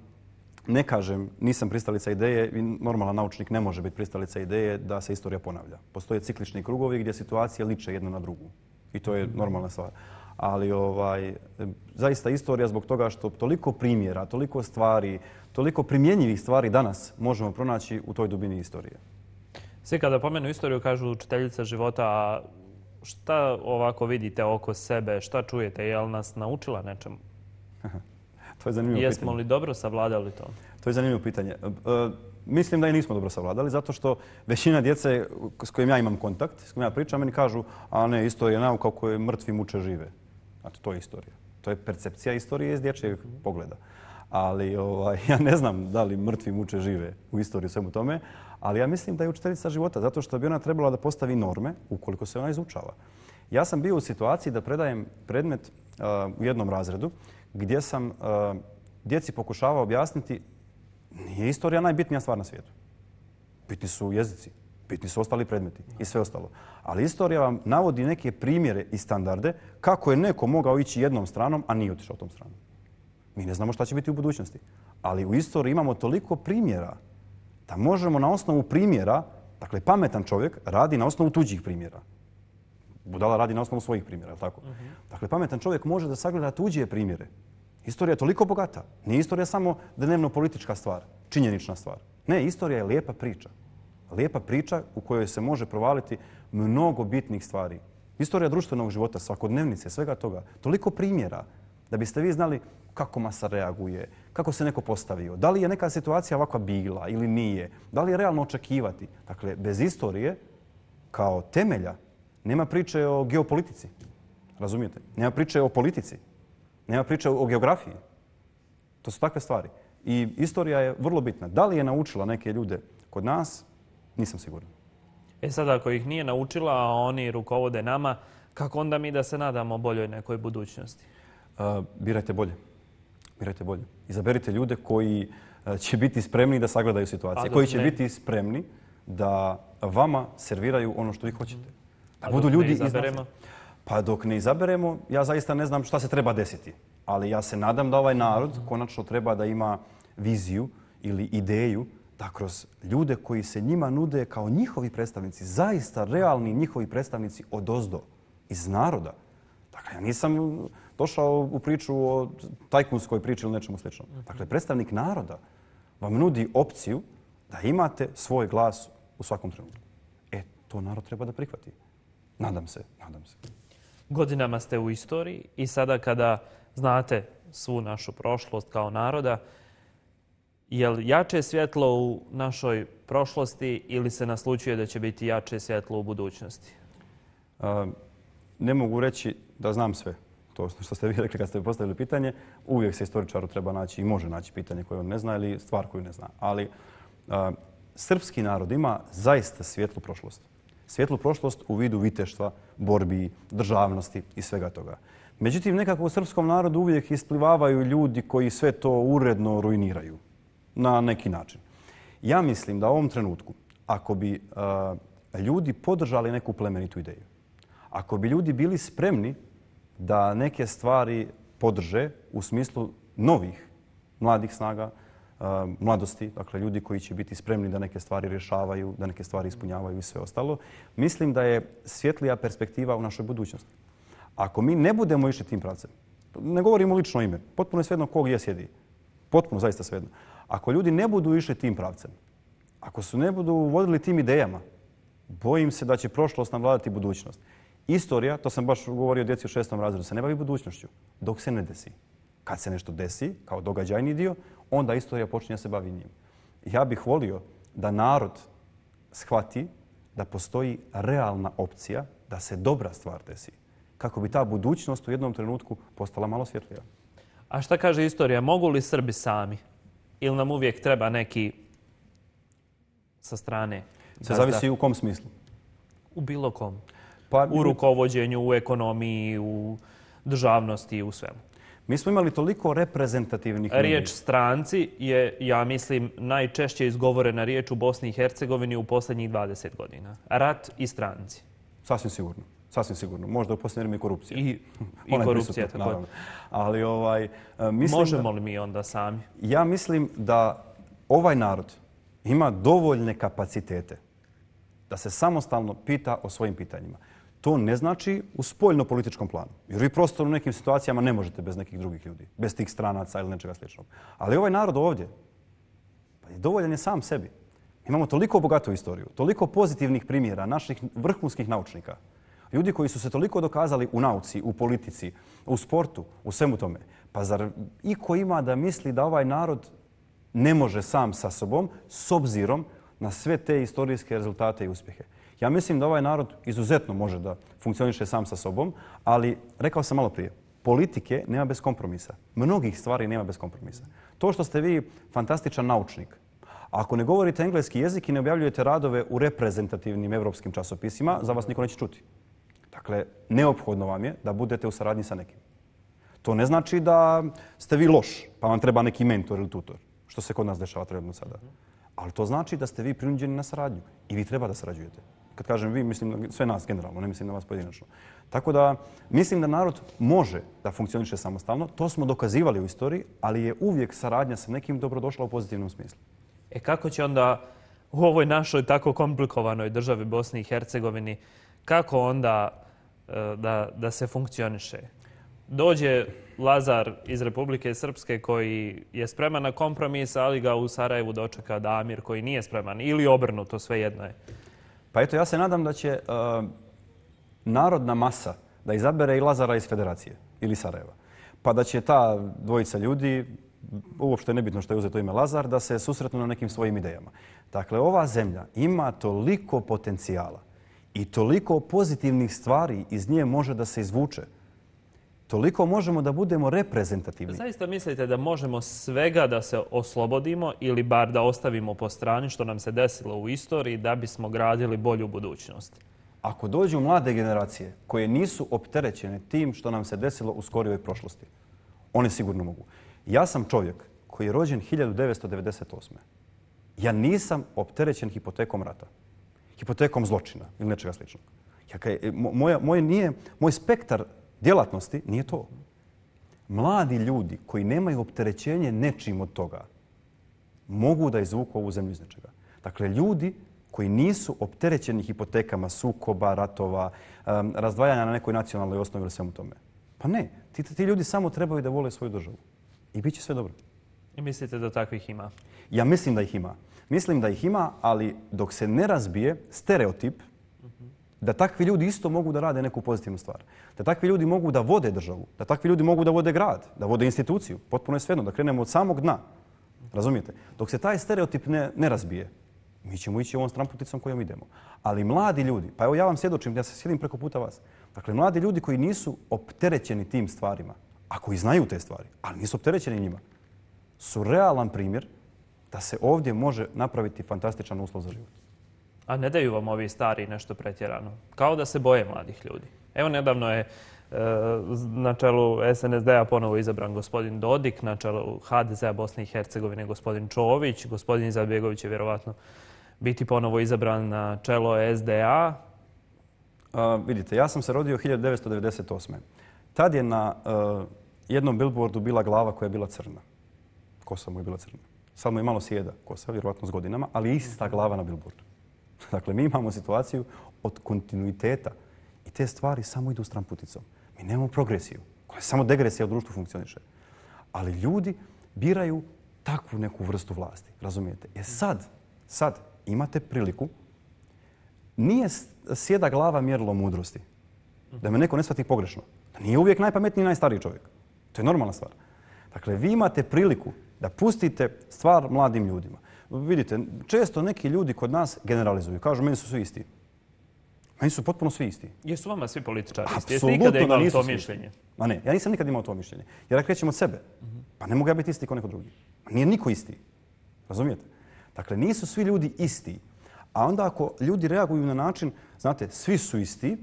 Ne kažem, nisam pristalica ideje i normalan naučnik ne može biti pristalica ideje da se istorija ponavlja. Postoje ciklični krugovi gdje situacije liče jedna na drugu. I to je normalna stvar ali ovaj, zaista istorija zbog toga što toliko primjera, toliko stvari, toliko primjenjivih stvari danas možemo pronaći u toj dubini istorije. Svi kada pomenu istoriju, kažu učiteljica života, a šta ovako vidite oko sebe, šta čujete, je li nas naučila nečemu? to je zanimljivo Jesmo pitanje. Jesmo li dobro savladali to? To je zanimljivo pitanje. E, e, mislim da i nismo dobro savladali, zato što većina djece s kojim ja imam kontakt, s kojim ja pričam, meni kažu, a ne, istorija je nauka u kojoj mrtvi muče žive. Znači, to je istorija. To je percepcija istorije iz dječjeg pogleda. Ali ovaj, ja ne znam da li mrtvi muče žive u istoriji svemu tome, ali ja mislim da je učiteljica života, zato što bi ona trebala da postavi norme ukoliko se ona izučava. Ja sam bio u situaciji da predajem predmet uh, u jednom razredu gdje sam uh, djeci pokušavao objasniti nije istorija najbitnija stvar na svijetu. Bitni su jezici, Bitni su ostali predmeti i sve ostalo. Ali istorija vam navodi neke primjere i standarde kako je neko mogao ići jednom stranom, a nije otišao tom stranom. Mi ne znamo šta će biti u budućnosti. Ali u istoriji imamo toliko primjera da možemo na osnovu primjera, dakle pametan čovjek radi na osnovu tuđih primjera. Budala radi na osnovu svojih primjera, je tako? Mhm. Dakle, pametan čovjek može da sagleda tuđe primjere. Istorija je toliko bogata. Nije istorija samo dnevno politička stvar, činjenična stvar. Ne, istorija je lijepa priča lijepa priča u kojoj se može provaliti mnogo bitnih stvari. Istorija društvenog života, svakodnevnice, svega toga, toliko primjera da biste vi znali kako masa reaguje, kako se neko postavio, da li je neka situacija ovakva bila ili nije, da li je realno očekivati. Dakle, bez istorije, kao temelja, nema priče o geopolitici. Razumijete? Nema priče o politici. Nema priče o geografiji. To su takve stvari. I istorija je vrlo bitna. Da li je naučila neke ljude kod nas, Nisam siguran. E sad, ako ih nije naučila, a oni rukovode nama, kako onda mi da se nadamo boljoj nekoj budućnosti? E, birajte bolje. Birajte bolje. Izaberite ljude koji e, će biti spremni da sagledaju situacije. Koji će biti spremni da vama serviraju ono što vi hoćete. Da budu ljudi izaberemo. Pa dok ne izaberemo, ja zaista ne znam šta se treba desiti. Ali ja se nadam da ovaj narod konačno treba da ima viziju ili ideju uh, da kroz ljude koji se njima nude kao njihovi predstavnici, zaista realni njihovi predstavnici od ozdo, iz naroda. Dakle, ja nisam došao u priču o tajkunskoj priči ili nečemu sličnom. Dakle, predstavnik naroda vam nudi opciju da imate svoj glas u svakom trenutku. E, to narod treba da prihvati. Nadam se, nadam se. Godinama ste u istoriji i sada kada znate svu našu prošlost kao naroda, Je li jače svjetlo u našoj prošlosti ili se naslučuje da će biti jače svjetlo u budućnosti? Ne mogu reći da znam sve to što ste vi rekli kad ste postavili pitanje. Uvijek se istoričaru treba naći i može naći pitanje koje on ne zna ili stvar koju ne zna. Ali srpski narod ima zaista svjetlu prošlost. Svjetlu prošlost u vidu viteštva, borbi, državnosti i svega toga. Međutim, nekako u srpskom narodu uvijek isplivavaju ljudi koji sve to uredno ruiniraju na neki način. Ja mislim da u ovom trenutku, ako bi eh, ljudi podržali neku plemenitu ideju, ako bi ljudi bili spremni da neke stvari podrže u smislu novih mladih snaga, eh, mladosti, dakle ljudi koji će biti spremni da neke stvari rješavaju, da neke stvari ispunjavaju i sve ostalo, mislim da je svjetlija perspektiva u našoj budućnosti. Ako mi ne budemo išli tim pravcem, ne govorimo lično ime, potpuno je svedno kog je sjedi, potpuno zaista svedno, Ako ljudi ne budu išli tim pravcem, ako se ne budu vodili tim idejama, bojim se da će prošlost navladati budućnost. Istorija, to sam baš govorio djeci u šestom razredu, se ne bavi budućnošću dok se ne desi. Kad se nešto desi, kao događajni dio, onda istorija počinje se bavi njim. Ja bih volio da narod shvati da postoji realna opcija da se dobra stvar desi, kako bi ta budućnost u jednom trenutku postala malo svjetlija. A šta kaže istorija? Mogu li Srbi sami? ili nam uvijek treba neki sa strane? Se zavisi u kom smislu? U bilo kom. Pa, u rukovodjenju, u ekonomiji, u državnosti, u svemu. Mi smo imali toliko reprezentativnih ljudi. Riječ stranci je, ja mislim, najčešće izgovorena riječ u Bosni i Hercegovini u posljednjih 20 godina. Rat i stranci. Sasvim sigurno. Sasvim sigurno. Možda u posljednjem i korupcija. I, i korupcija, tako. Ali ovaj, e, mislim Možemo li mi onda sami? Ja mislim da ovaj narod ima dovoljne kapacitete da se samostalno pita o svojim pitanjima. To ne znači u spoljno-političkom planu. Jer vi prosto u nekim situacijama ne možete bez nekih drugih ljudi, bez tih stranaca ili nečega sličnog. Ali ovaj narod ovdje pa je dovoljan je sam sebi. Imamo toliko bogatu istoriju, toliko pozitivnih primjera naših vrhunskih naučnika, Ljudi koji su se toliko dokazali u nauci, u politici, u sportu, u svemu tome. Pa zar i ko ima da misli da ovaj narod ne može sam sa sobom s obzirom na sve te istorijske rezultate i uspjehe? Ja mislim da ovaj narod izuzetno može da funkcioniše sam sa sobom, ali rekao sam malo prije, politike nema bez kompromisa. Mnogih stvari nema bez kompromisa. To što ste vi fantastičan naučnik, ako ne govorite engleski jezik i ne objavljujete radove u reprezentativnim evropskim časopisima, za vas niko neće čuti. Dakle, neophodno vam je da budete u saradnji sa nekim. To ne znači da ste vi loš, pa vam treba neki mentor ili tutor, što se kod nas dešava trenutno sada. Ali to znači da ste vi prinuđeni na saradnju i vi treba da sarađujete. Kad kažem vi, mislim na sve nas generalno, ne mislim na vas pojedinačno. Tako da mislim da narod može da funkcioniše samostalno. To smo dokazivali u istoriji, ali je uvijek saradnja sa nekim dobrodošla u pozitivnom smislu. E kako će onda u ovoj našoj tako komplikovanoj državi Bosni i Hercegovini, kako onda E, da, da se funkcioniše. Dođe Lazar iz Republike Srpske koji je spreman na kompromis, ali ga u Sarajevu dočeka Damir koji nije spreman ili obrnuto, sve jedno je. Pa eto, ja se nadam da će uh, narodna masa da izabere i Lazara iz Federacije ili Sarajeva. Pa da će ta dvojica ljudi, uopšte nebitno što je uzeto ime Lazar, da se susretnu na nekim svojim idejama. Dakle, ova zemlja ima toliko potencijala i toliko pozitivnih stvari iz nje može da se izvuče. Toliko možemo da budemo reprezentativni. Zaista mislite da možemo svega da se oslobodimo ili bar da ostavimo po strani što nam se desilo u istoriji da bismo gradili bolju budućnost? Ako dođu mlade generacije koje nisu opterećene tim što nam se desilo u skorijoj prošlosti, one sigurno mogu. Ja sam čovjek koji je rođen 1998. Ja nisam opterećen hipotekom rata hipotekom zločina ili nečega sličnog. Jaka, e, moja, moj, nije, moj spektar djelatnosti nije to. Mladi ljudi koji nemaju opterećenje nečim od toga mogu da izvuku ovu zemlju iz nečega. Dakle, ljudi koji nisu opterećeni hipotekama sukoba, ratova, razdvajanja na nekoj nacionalnoj osnovi ili svemu tome. Pa ne, ti, ti ljudi samo trebaju da vole svoju državu. I bit će sve dobro. I mislite da takvih ima? Ja mislim da ih ima. Mislim da ih ima, ali dok se ne razbije stereotip da takvi ljudi isto mogu da rade neku pozitivnu stvar. Da takvi ljudi mogu da vode državu, da takvi ljudi mogu da vode grad, da vode instituciju. Potpuno je svedno da krenemo od samog dna. Razumijete? Dok se taj stereotip ne, ne razbije, mi ćemo ići ovom stramputicom kojom idemo. Ali mladi ljudi, pa evo ja vam svjedočim, ja se sjedim preko puta vas, dakle mladi ljudi koji nisu opterećeni tim stvarima, a koji znaju te stvari, ali nisu opterećeni njima, su realan primjer da se ovdje može napraviti fantastičan uslov za život. A ne daju vam ovi stari nešto pretjerano? Kao da se boje mladih ljudi. Evo nedavno je e, na čelu SNSD-a ponovo izabran gospodin Dodik, na čelu HDZ-a Bosne i Hercegovine gospodin Čović. Gospodin Izabjegović je vjerovatno biti ponovo izabran na čelo SDA. Vidite, ja sam se rodio 1998. Tad je na e, jednom billboardu bila glava koja je bila crna. Kosa mu je bila crna samo je malo sjeda kosa, vjerovatno s godinama, ali ista glava na bilbordu. Dakle, mi imamo situaciju od kontinuiteta i te stvari samo idu stran puticom. Mi nemamo progresiju, koja je samo degresija u društvu funkcioniše. Ali ljudi biraju takvu neku vrstu vlasti, razumijete? E sad, sad imate priliku, nije sjeda glava mjerilo mudrosti. Da me neko ne shvati pogrešno. Da nije uvijek najpametniji i najstariji čovjek. To je normalna stvar. Dakle, vi imate priliku da pustite stvar mladim ljudima. Vidite, često neki ljudi kod nas generalizuju. Kažu, meni su svi isti. Meni su potpuno svi isti. Jesu vama svi političari isti? Jesu nikada imali to mišljenje? Ma ne, ja nisam nikad imao to mišljenje. Jer ja krećem od sebe. Pa ne mogu ja biti isti kao neko drugi. Nije niko isti. Razumijete? Dakle, nisu svi ljudi isti. A onda ako ljudi reaguju na način, znate, svi su isti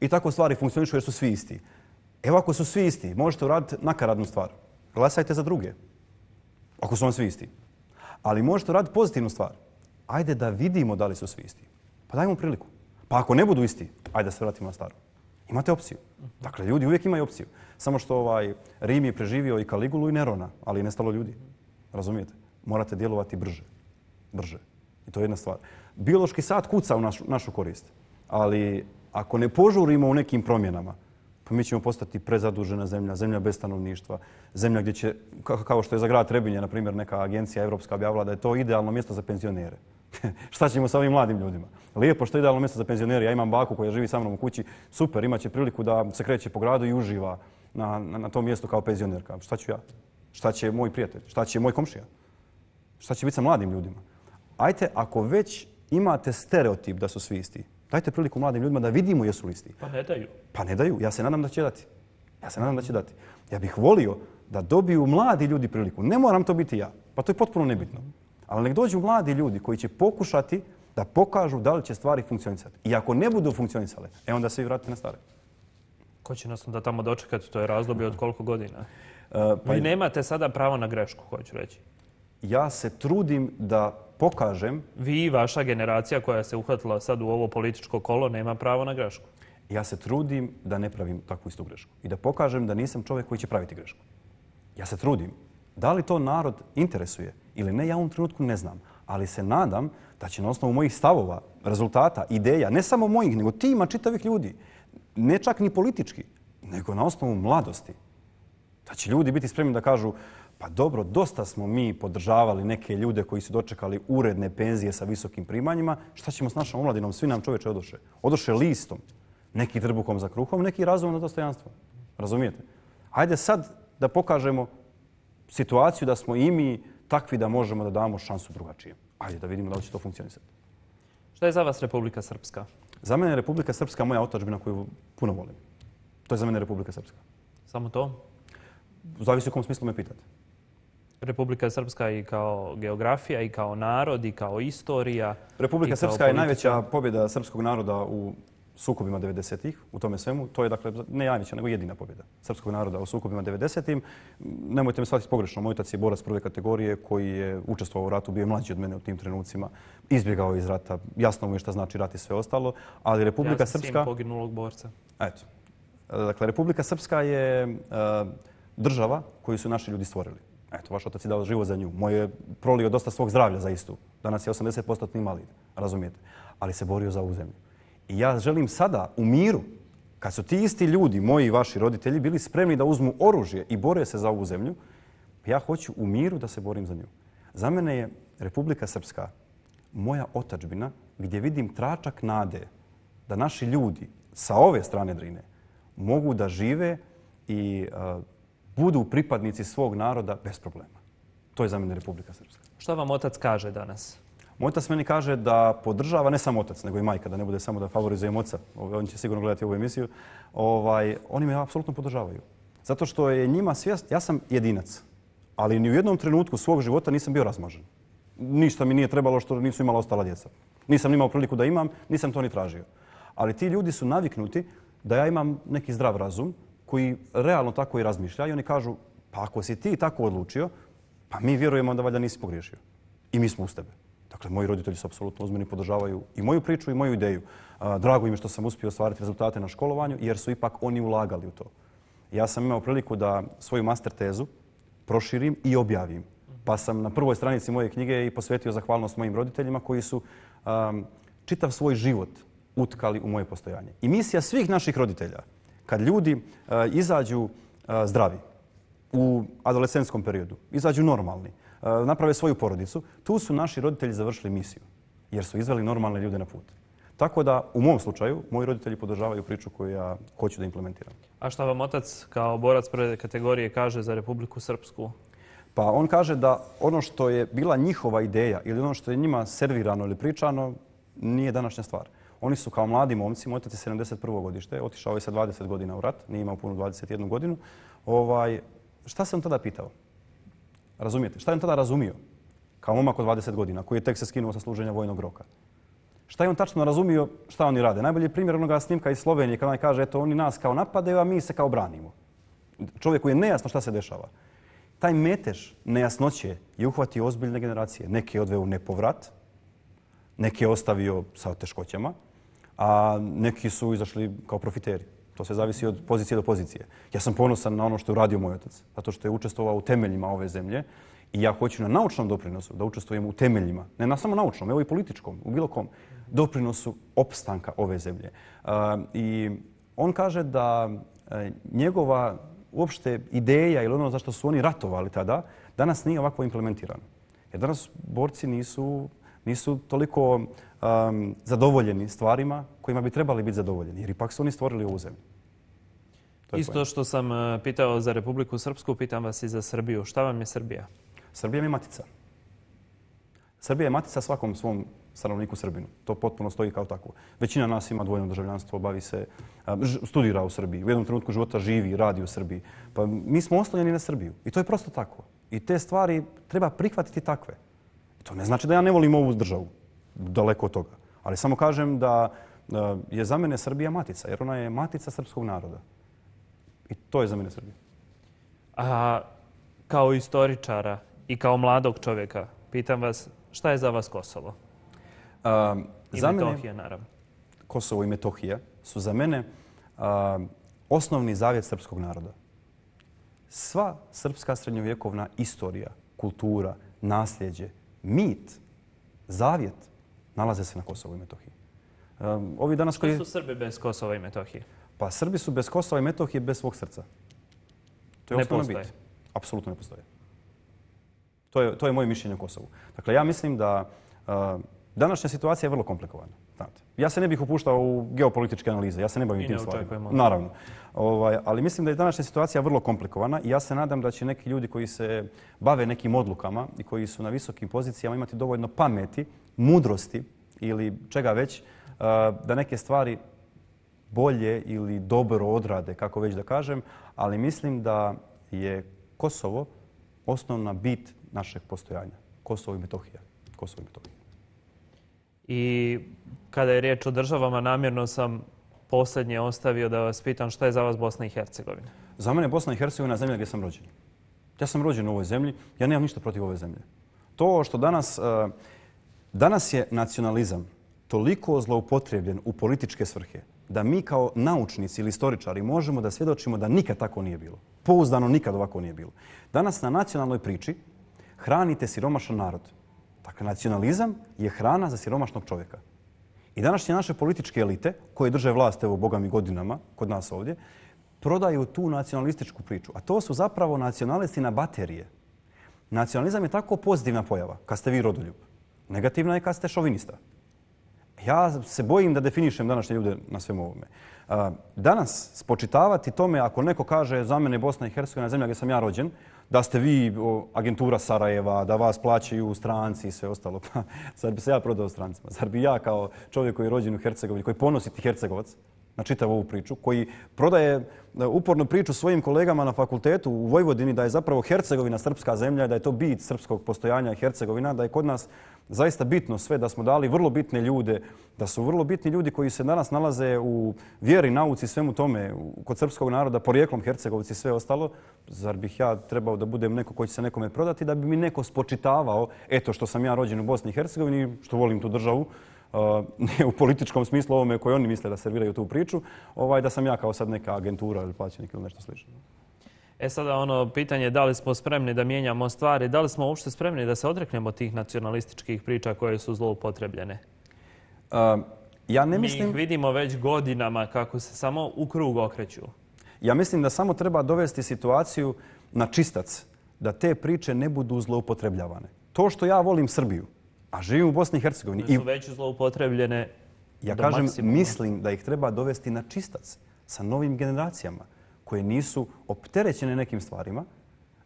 i tako stvari funkcionišu jer su svi isti. Evo ako su svi isti, možete uraditi nakaradnu stvar. Glasajte za druge ako su vam svi isti. Ali možete raditi pozitivnu stvar. Ajde da vidimo da li su svi isti. Pa dajmo priliku. Pa ako ne budu isti, ajde da se vratimo na staru. Imate opciju. Dakle, ljudi uvijek imaju opciju. Samo što ovaj Rim je preživio i Kaligulu i Nerona, ali je nestalo ljudi. Razumijete? Morate djelovati brže. Brže. I to je jedna stvar. Biološki sat kuca u našu, našu korist. Ali ako ne požurimo u nekim promjenama, pa mi ćemo postati prezadužena zemlja, zemlja bez stanovništva, zemlja gdje će, kao što je za grad Trebinje, na primjer, neka agencija evropska objavila da je to idealno mjesto za penzionere. Šta ćemo sa ovim mladim ljudima? Lijepo što je idealno mjesto za penzionere. Ja imam baku koja živi sa mnom u kući. Super, imat će priliku da se kreće po gradu i uživa na, na, na tom mjestu kao penzionerka. Šta ću ja? Šta će moj prijatelj? Šta će moj komšija? Šta će biti sa mladim ljudima? Ajte, ako već imate stereotip da su svi isti, Dajte priliku mladim ljudima da vidimo jesu li isti. Pa ne daju. Pa ne daju. Ja se nadam da će dati. Ja se nadam da će dati. Ja bih volio da dobiju mladi ljudi priliku. Ne moram to biti ja. Pa to je potpuno nebitno. Ali nek dođu mladi ljudi koji će pokušati da pokažu da li će stvari funkcionisati. I ako ne budu funkcionisale, e onda se i vratite na stare. Ko će nas onda tamo dočekati? To je razdoblje od koliko godina? Uh, pa Vi nemate sada pravo na grešku, hoću reći. Ja se trudim da pokažem... Vi i vaša generacija koja se uhvatila sad u ovo političko kolo nema pravo na grešku. Ja se trudim da ne pravim takvu istu grešku i da pokažem da nisam čovjek koji će praviti grešku. Ja se trudim. Da li to narod interesuje ili ne, ja u ovom trenutku ne znam. Ali se nadam da će na osnovu mojih stavova, rezultata, ideja, ne samo mojih, nego tima čitavih ljudi, ne čak ni politički, nego na osnovu mladosti, da će ljudi biti spremni da kažu pa dobro, dosta smo mi podržavali neke ljude koji su dočekali uredne penzije sa visokim primanjima. Šta ćemo s našom omladinom? Svi nam čoveče odoše. Odoše listom, neki trbukom za kruhom, neki razumno dostojanstvo. Razumijete? Hajde sad da pokažemo situaciju da smo i mi takvi da možemo da damo šansu drugačijem. Hajde da vidimo da li će to funkcionisati. Šta je za vas Republika Srpska? Za mene je Republika Srpska moja otačbina koju puno volim. To je za mene Republika Srpska. Samo to? Zavisi u kom smislu me pitate. Republika Srpska i kao geografija i kao narod i kao istorija? Republika Srpska politika. je najveća pobjeda srpskog naroda u sukobima 90-ih, u tome svemu. To je dakle ne najveća, nego jedina pobjeda srpskog naroda u sukobima 90-im. Nemojte me shvatiti pogrešno, moj otac je borac prve kategorije koji je učestvovao u ratu, bio je mlađi od mene u tim trenucima, izbjegao iz rata, jasno mu je šta znači rat i sve ostalo, ali Republika ja sam Srpska... Ja poginulog borca. Eto. Dakle, Republika Srpska je uh, država koju su naši ljudi stvorili. Eto, vaš otac je dao život za nju. Moj je prolio dosta svog zdravlja za istu. Danas je 80% invalid, razumijete. Ali se borio za ovu zemlju. I ja želim sada u miru, kad su ti isti ljudi, moji i vaši roditelji, bili spremni da uzmu oružje i bore se za ovu zemlju, ja hoću u miru da se borim za nju. Za mene je Republika Srpska moja otačbina gdje vidim tračak nade da naši ljudi sa ove strane Drine mogu da žive i uh, budu pripadnici svog naroda bez problema. To je za mene Republika Srpska. Što vam otac kaže danas? Moj otac meni kaže da podržava, ne samo otac, nego i majka, da ne bude samo da favorizujem oca. Oni će sigurno gledati ovu emisiju. Ovaj, oni me apsolutno podržavaju. Zato što je njima svijest, ja sam jedinac, ali ni u jednom trenutku svog života nisam bio razmažen. Ništa mi nije trebalo što nisu imala ostala djeca. Nisam imao priliku da imam, nisam to ni tražio. Ali ti ljudi su naviknuti da ja imam neki zdrav razum, koji realno tako i razmišljaju. Oni kažu, pa ako si ti tako odlučio, pa mi vjerujemo da valjda nisi pogriješio. I mi smo uz tebe. Dakle, moji roditelji su apsolutno uzmeni, podržavaju i moju priču i moju ideju. Drago im je što sam uspio ostvariti rezultate na školovanju, jer su ipak oni ulagali u to. Ja sam imao priliku da svoju master tezu proširim i objavim. Pa sam na prvoj stranici moje knjige i posvetio zahvalnost mojim roditeljima koji su um, čitav svoj život utkali u moje postojanje. I misija svih naših roditelja – kad ljudi e, izađu e, zdravi u adolescenskom periodu, izađu normalni, e, naprave svoju porodicu, tu su naši roditelji završili misiju jer su izveli normalne ljude na put. Tako da, u mom slučaju, moji roditelji podržavaju priču koju ja hoću da implementiram. A šta vam otac kao borac prve kategorije kaže za Republiku Srpsku? Pa on kaže da ono što je bila njihova ideja ili ono što je njima servirano ili pričano, nije današnja stvar. Oni su kao mladi momci, moj tati 71. godište, otišao je sa 20 godina u rat, nije imao puno 21. godinu. Ovaj, šta sam tada pitao? Razumijete, šta je on tada razumio? Kao momak od 20 godina, koji je tek se skinuo sa služenja vojnog roka. Šta je on tačno razumio šta oni rade? Najbolji primjer onoga snimka iz Slovenije kada on kaže eto oni nas kao napadaju, a mi se kao branimo. Čovjeku je nejasno šta se dešava. Taj metež nejasnoće je uhvatio ozbiljne generacije. Neke odveo u nepovrat, neke ostavio sa teškoćama, a neki su izašli kao profiteri. To se zavisi od pozicije do pozicije. Ja sam ponosan na ono što je uradio moj otac, zato što je učestvovao u temeljima ove zemlje i ja hoću na naučnom doprinosu da učestvujem u temeljima, ne na samo naučnom, evo i političkom, u bilo kom, doprinosu opstanka ove zemlje. E, I on kaže da e, njegova uopšte ideja ili ono za što su oni ratovali tada, danas nije ovako implementirano. Jer danas borci nisu nisu toliko um, zadovoljeni stvarima kojima bi trebali biti zadovoljeni, jer ipak su oni stvorili ovu zemlju. To Isto što sam e, pitao za Republiku Srpsku, pitam vas i za Srbiju. Šta vam je Srbija? Srbija je matica. Srbija je matica svakom svom stanovniku Srbinu. To potpuno stoji kao tako. Većina nas ima dvojno državljanstvo, bavi se, studira u Srbiji, u jednom trenutku života živi, radi u Srbiji. Pa mi smo oslonjeni na Srbiju i to je prosto tako. I te stvari treba prihvatiti takve to ne znači da ja ne volim ovu državu, daleko od toga. Ali samo kažem da e, je za mene Srbija matica, jer ona je matica srpskog naroda. I to je za mene Srbija. A kao istoričara i kao mladog čovjeka, pitam vas, šta je za vas Kosovo? A, I za Metohija, mene, naravno. Kosovo i Metohija su za mene a, osnovni zavjet srpskog naroda. Sva srpska srednjovjekovna istorija, kultura, nasljeđe, mit, zavjet nalaze se na Kosovo i Metohiji. Ovi danas koji... Kako su Srbi bez Kosova i Metohije? Pa Srbi su bez Kosova i Metohije bez svog srca. To je ne postoje? Bit. Apsolutno ne postoje. To je, to je moje mišljenje o Kosovu. Dakle, ja mislim da uh, današnja situacija je vrlo komplikovana. Ja se ne bih upuštao u geopolitičke analize, ja se ne bavim tim stvarima. Naravno. Ovaj, ali mislim da je današnja situacija vrlo komplikovana i ja se nadam da će neki ljudi koji se bave nekim odlukama i koji su na visokim pozicijama imati dovoljno pameti, mudrosti ili čega već, eh, da neke stvari bolje ili dobro odrade, kako već da kažem, ali mislim da je Kosovo osnovna bit našeg postojanja. Kosovo i Metohija. Kosovo i Metohija. I kada je riječ o državama, namjerno sam posljednje ostavio da vas pitam što je za vas Bosna i Hercegovina. Za mene je Bosna i Hercegovina zemlja gdje sam rođen. Ja sam rođen u ovoj zemlji, ja nemam ništa protiv ove zemlje. To što danas, e, danas je nacionalizam toliko zloupotrebljen u političke svrhe da mi kao naučnici ili istoričari možemo da svjedočimo da nikad tako nije bilo. Pouzdano nikad ovako nije bilo. Danas na nacionalnoj priči hranite siromašan narod. Dakle, nacionalizam je hrana za siromašnog čovjeka. I današnje naše političke elite, koje drže vlast, evo, boga mi godinama, kod nas ovdje, prodaju tu nacionalističku priču. A to su zapravo nacionalisti na baterije. Nacionalizam je tako pozitivna pojava kad ste vi rodoljub. Negativna je kad ste šovinista. Ja se bojim da definišem današnje ljude na svemu ovome. Danas spočitavati tome ako neko kaže za mene Bosna i Hercegovina zemlja gdje sam ja rođen, da ste vi agentura Sarajeva, da vas plaćaju stranci i sve ostalo. Pa, zar bi se ja prodao strancima? Zar bi ja kao čovjek koji je rođen u Hercegovini, koji ponosi ti Hercegovac, na čitavu ovu priču, koji prodaje e, upornu priču svojim kolegama na fakultetu u Vojvodini da je zapravo Hercegovina srpska zemlja, da je to bit srpskog postojanja Hercegovina, da je kod nas zaista bitno sve, da smo dali vrlo bitne ljude, da su vrlo bitni ljudi koji se danas nalaze u vjeri, nauci, svemu tome, kod srpskog naroda, porijeklom Hercegovici i sve ostalo. Zar bih ja trebao da budem neko koji će se nekome prodati, da bi mi neko spočitavao, eto što sam ja rođen u Bosni i Hercegovini, što volim tu državu, Uh, ne u političkom smislu ovome koji oni misle da serviraju tu priču, ovaj, da sam ja kao sad neka agentura ili plaćenik ili nešto slično. E sada ono pitanje je da li smo spremni da mijenjamo stvari, da li smo uopšte spremni da se odreknemo tih nacionalističkih priča koje su zloupotrebljene? A, uh, ja ne mislim... Mi ih vidimo već godinama kako se samo u krug okreću. Ja mislim da samo treba dovesti situaciju na čistac da te priče ne budu zloupotrebljavane. To što ja volim Srbiju, a živim u Bosni i Hercegovini. Oni su već zloupotrebljene Ja kažem, maksimuma. mislim da ih treba dovesti na čistac sa novim generacijama koje nisu opterećene nekim stvarima,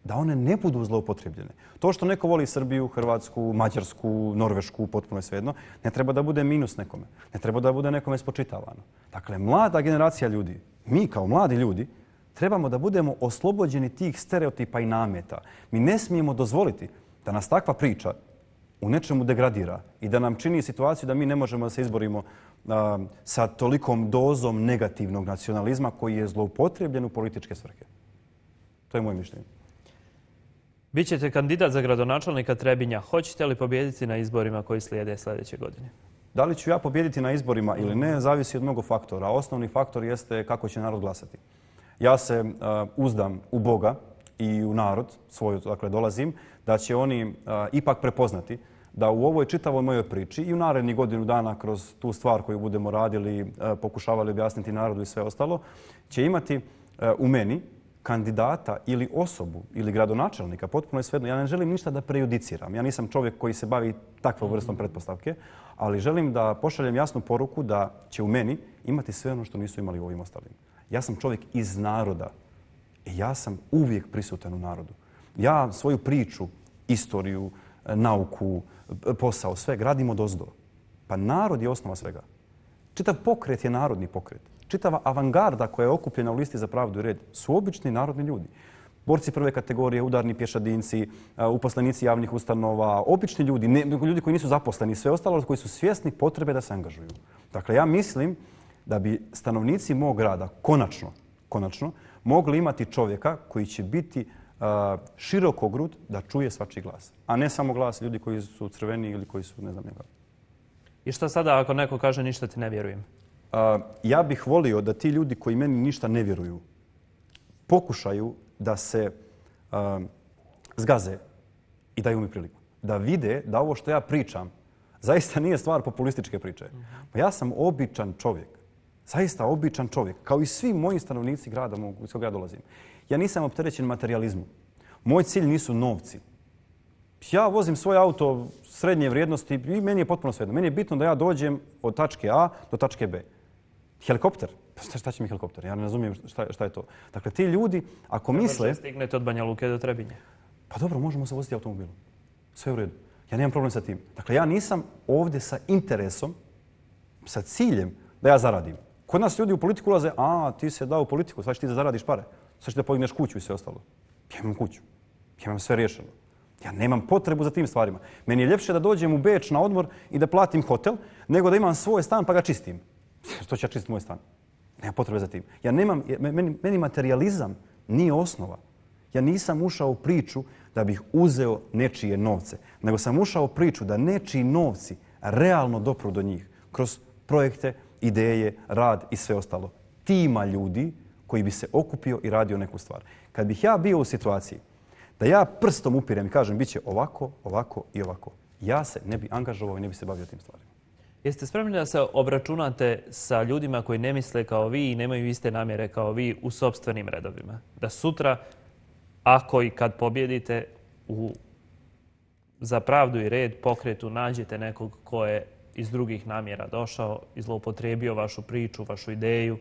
da one ne budu zloupotrebljene. To što neko voli Srbiju, Hrvatsku, Mađarsku, Norvešku, potpuno je svejedno, ne treba da bude minus nekome. Ne treba da bude nekome spočitavano. Dakle, mlada generacija ljudi, mi kao mladi ljudi, trebamo da budemo oslobođeni tih stereotipa i nameta. Mi ne smijemo dozvoliti da nas takva priča u nečemu degradira i da nam čini situaciju da mi ne možemo da se izborimo sa tolikom dozom negativnog nacionalizma koji je zloupotrebljen u političke svrhe. To je moj mišljenje. Bićete kandidat za gradonačelnika Trebinja. Hoćete li pobjediti na izborima koji slijede sljedeće godine? Da li ću ja pobjediti na izborima ili ne, zavisi od mnogo faktora. Osnovni faktor jeste kako će narod glasati. Ja se uzdam u Boga i u narod svoju, dakle, dolazim da će oni ipak prepoznati da u ovoj čitavoj mojoj priči i u narednih godinu dana kroz tu stvar koju budemo radili, pokušavali objasniti narodu i sve ostalo, će imati u meni kandidata ili osobu ili gradonačelnika, potpuno je svedno. Ja ne želim ništa da prejudiciram. Ja nisam čovjek koji se bavi takvom vrstom pretpostavke, ali želim da pošaljem jasnu poruku da će u meni imati sve ono što nisu imali u ovim ostalim. Ja sam čovjek iz naroda. Ja sam uvijek prisutan u narodu ja svoju priču, istoriju, e, nauku, e, posao, sve gradim od ozdo. Pa narod je osnova svega. Čitav pokret je narodni pokret. Čitava avangarda koja je okupljena u listi za pravdu i red su obični narodni ljudi. Borci prve kategorije, udarni pješadinci, e, uposlenici javnih ustanova, obični ljudi, ne, ljudi koji nisu zaposleni, sve ostalo, ali koji su svjesni potrebe da se angažuju. Dakle, ja mislim da bi stanovnici mog grada konačno, konačno mogli imati čovjeka koji će biti uh, široko grud da čuje svači glas, a ne samo glas ljudi koji su crveni ili koji su ne znam njega. I što sada ako neko kaže ništa ti ne vjerujem? A, ja bih volio da ti ljudi koji meni ništa ne vjeruju pokušaju da se a, zgaze i daju mi priliku. Da vide da ovo što ja pričam zaista nije stvar populističke priče. Pa ja sam običan čovjek. Zaista običan čovjek. Kao i svi moji stanovnici grada iz kojeg ja dolazim. Ja nisam opterećen materializmom. Moj cilj nisu novci. Ja vozim svoj auto srednje vrijednosti i meni je potpuno svejedno. Meni je bitno da ja dođem od tačke A do tačke B. Helikopter? Pa šta će mi helikopter? Ja ne razumijem šta, šta je to. Dakle, ti ljudi, ako Dobar misle... Dobro, stignete od Banja Luke do Trebinje. Pa dobro, možemo se voziti automobilom. Sve u redu. Ja nemam problem sa tim. Dakle, ja nisam ovdje sa interesom, sa ciljem da ja zaradim. Kod nas ljudi u politiku ulaze, a, ti se dao u politiku, sad ćeš ti da zaradiš pare sad ćete podigneš kuću i sve ostalo. Ja imam kuću. Ja imam sve rješeno. Ja nemam potrebu za tim stvarima. Meni je ljepše da dođem u Beč na odmor i da platim hotel, nego da imam svoj stan pa ga čistim. To će ja čistiti moj stan. Nemam potrebe za tim. Ja nemam, meni, meni materializam nije osnova. Ja nisam ušao u priču da bih uzeo nečije novce, nego sam ušao u priču da nečiji novci realno dopru do njih kroz projekte, ideje, rad i sve ostalo. Tima ljudi koji bi se okupio i radio neku stvar. Kad bih ja bio u situaciji da ja prstom upirem i kažem bit će ovako, ovako i ovako, ja se ne bi angažovao i ne bi se bavio tim stvarima. Jeste spremni da se obračunate sa ljudima koji ne misle kao vi i nemaju iste namjere kao vi u sobstvenim redovima? Da sutra, ako i kad pobjedite, u za pravdu i red pokretu nađete nekog ko je iz drugih namjera došao i zloupotrijebio vašu priču, vašu ideju?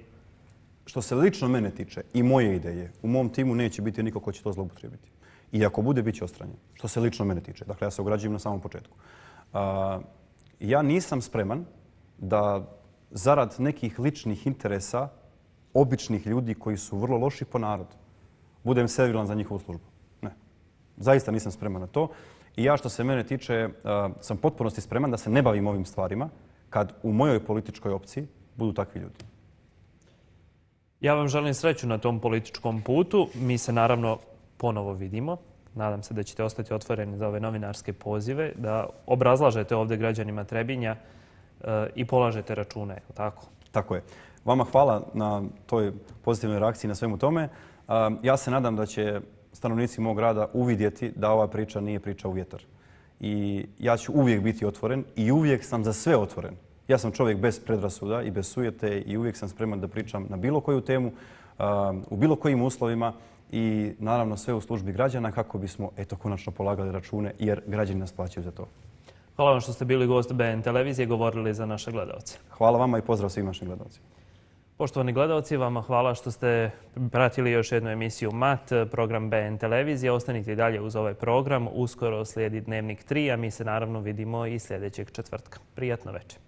što se lično mene tiče i moje ideje, u mom timu neće biti niko ko će to zloupotrebiti. I ako bude, bit će ostranjen. Što se lično mene tiče. Dakle, ja se ograđujem na samom početku. A, ja nisam spreman da zarad nekih ličnih interesa običnih ljudi koji su vrlo loši po narod, budem servilan za njihovu službu. Ne. Zaista nisam spreman na to. I ja što se mene tiče, a, sam potpunosti spreman da se ne bavim ovim stvarima kad u mojoj političkoj opciji budu takvi ljudi. Ja vam želim sreću na tom političkom putu. Mi se naravno ponovo vidimo. Nadam se da ćete ostati otvoreni za ove novinarske pozive, da obrazlažete ovde građanima Trebinja eh, i polažete račune. Tako, tako je. Vama hvala na toj pozitivnoj reakciji na svemu tome. Eh, ja se nadam da će stanovnici mog grada uvidjeti da ova priča nije priča u vjetar. I ja ću uvijek biti otvoren i uvijek sam za sve otvoren. Ja sam čovjek bez predrasuda i bez sujete i uvijek sam spreman da pričam na bilo koju temu, uh, u bilo kojim uslovima i naravno sve u službi građana kako bismo eto konačno polagali račune jer građani nas plaćaju za to. Hvala vam što ste bili gost BN Televizije i govorili za naše gledalce. Hvala vama i pozdrav svim našim gledalcima. Poštovani gledalci, vama hvala što ste pratili još jednu emisiju MAT, program BN Televizije. Ostanite i dalje uz ovaj program. Uskoro slijedi Dnevnik 3, a mi se naravno vidimo i sljedećeg četvrtka. Prijatno večer.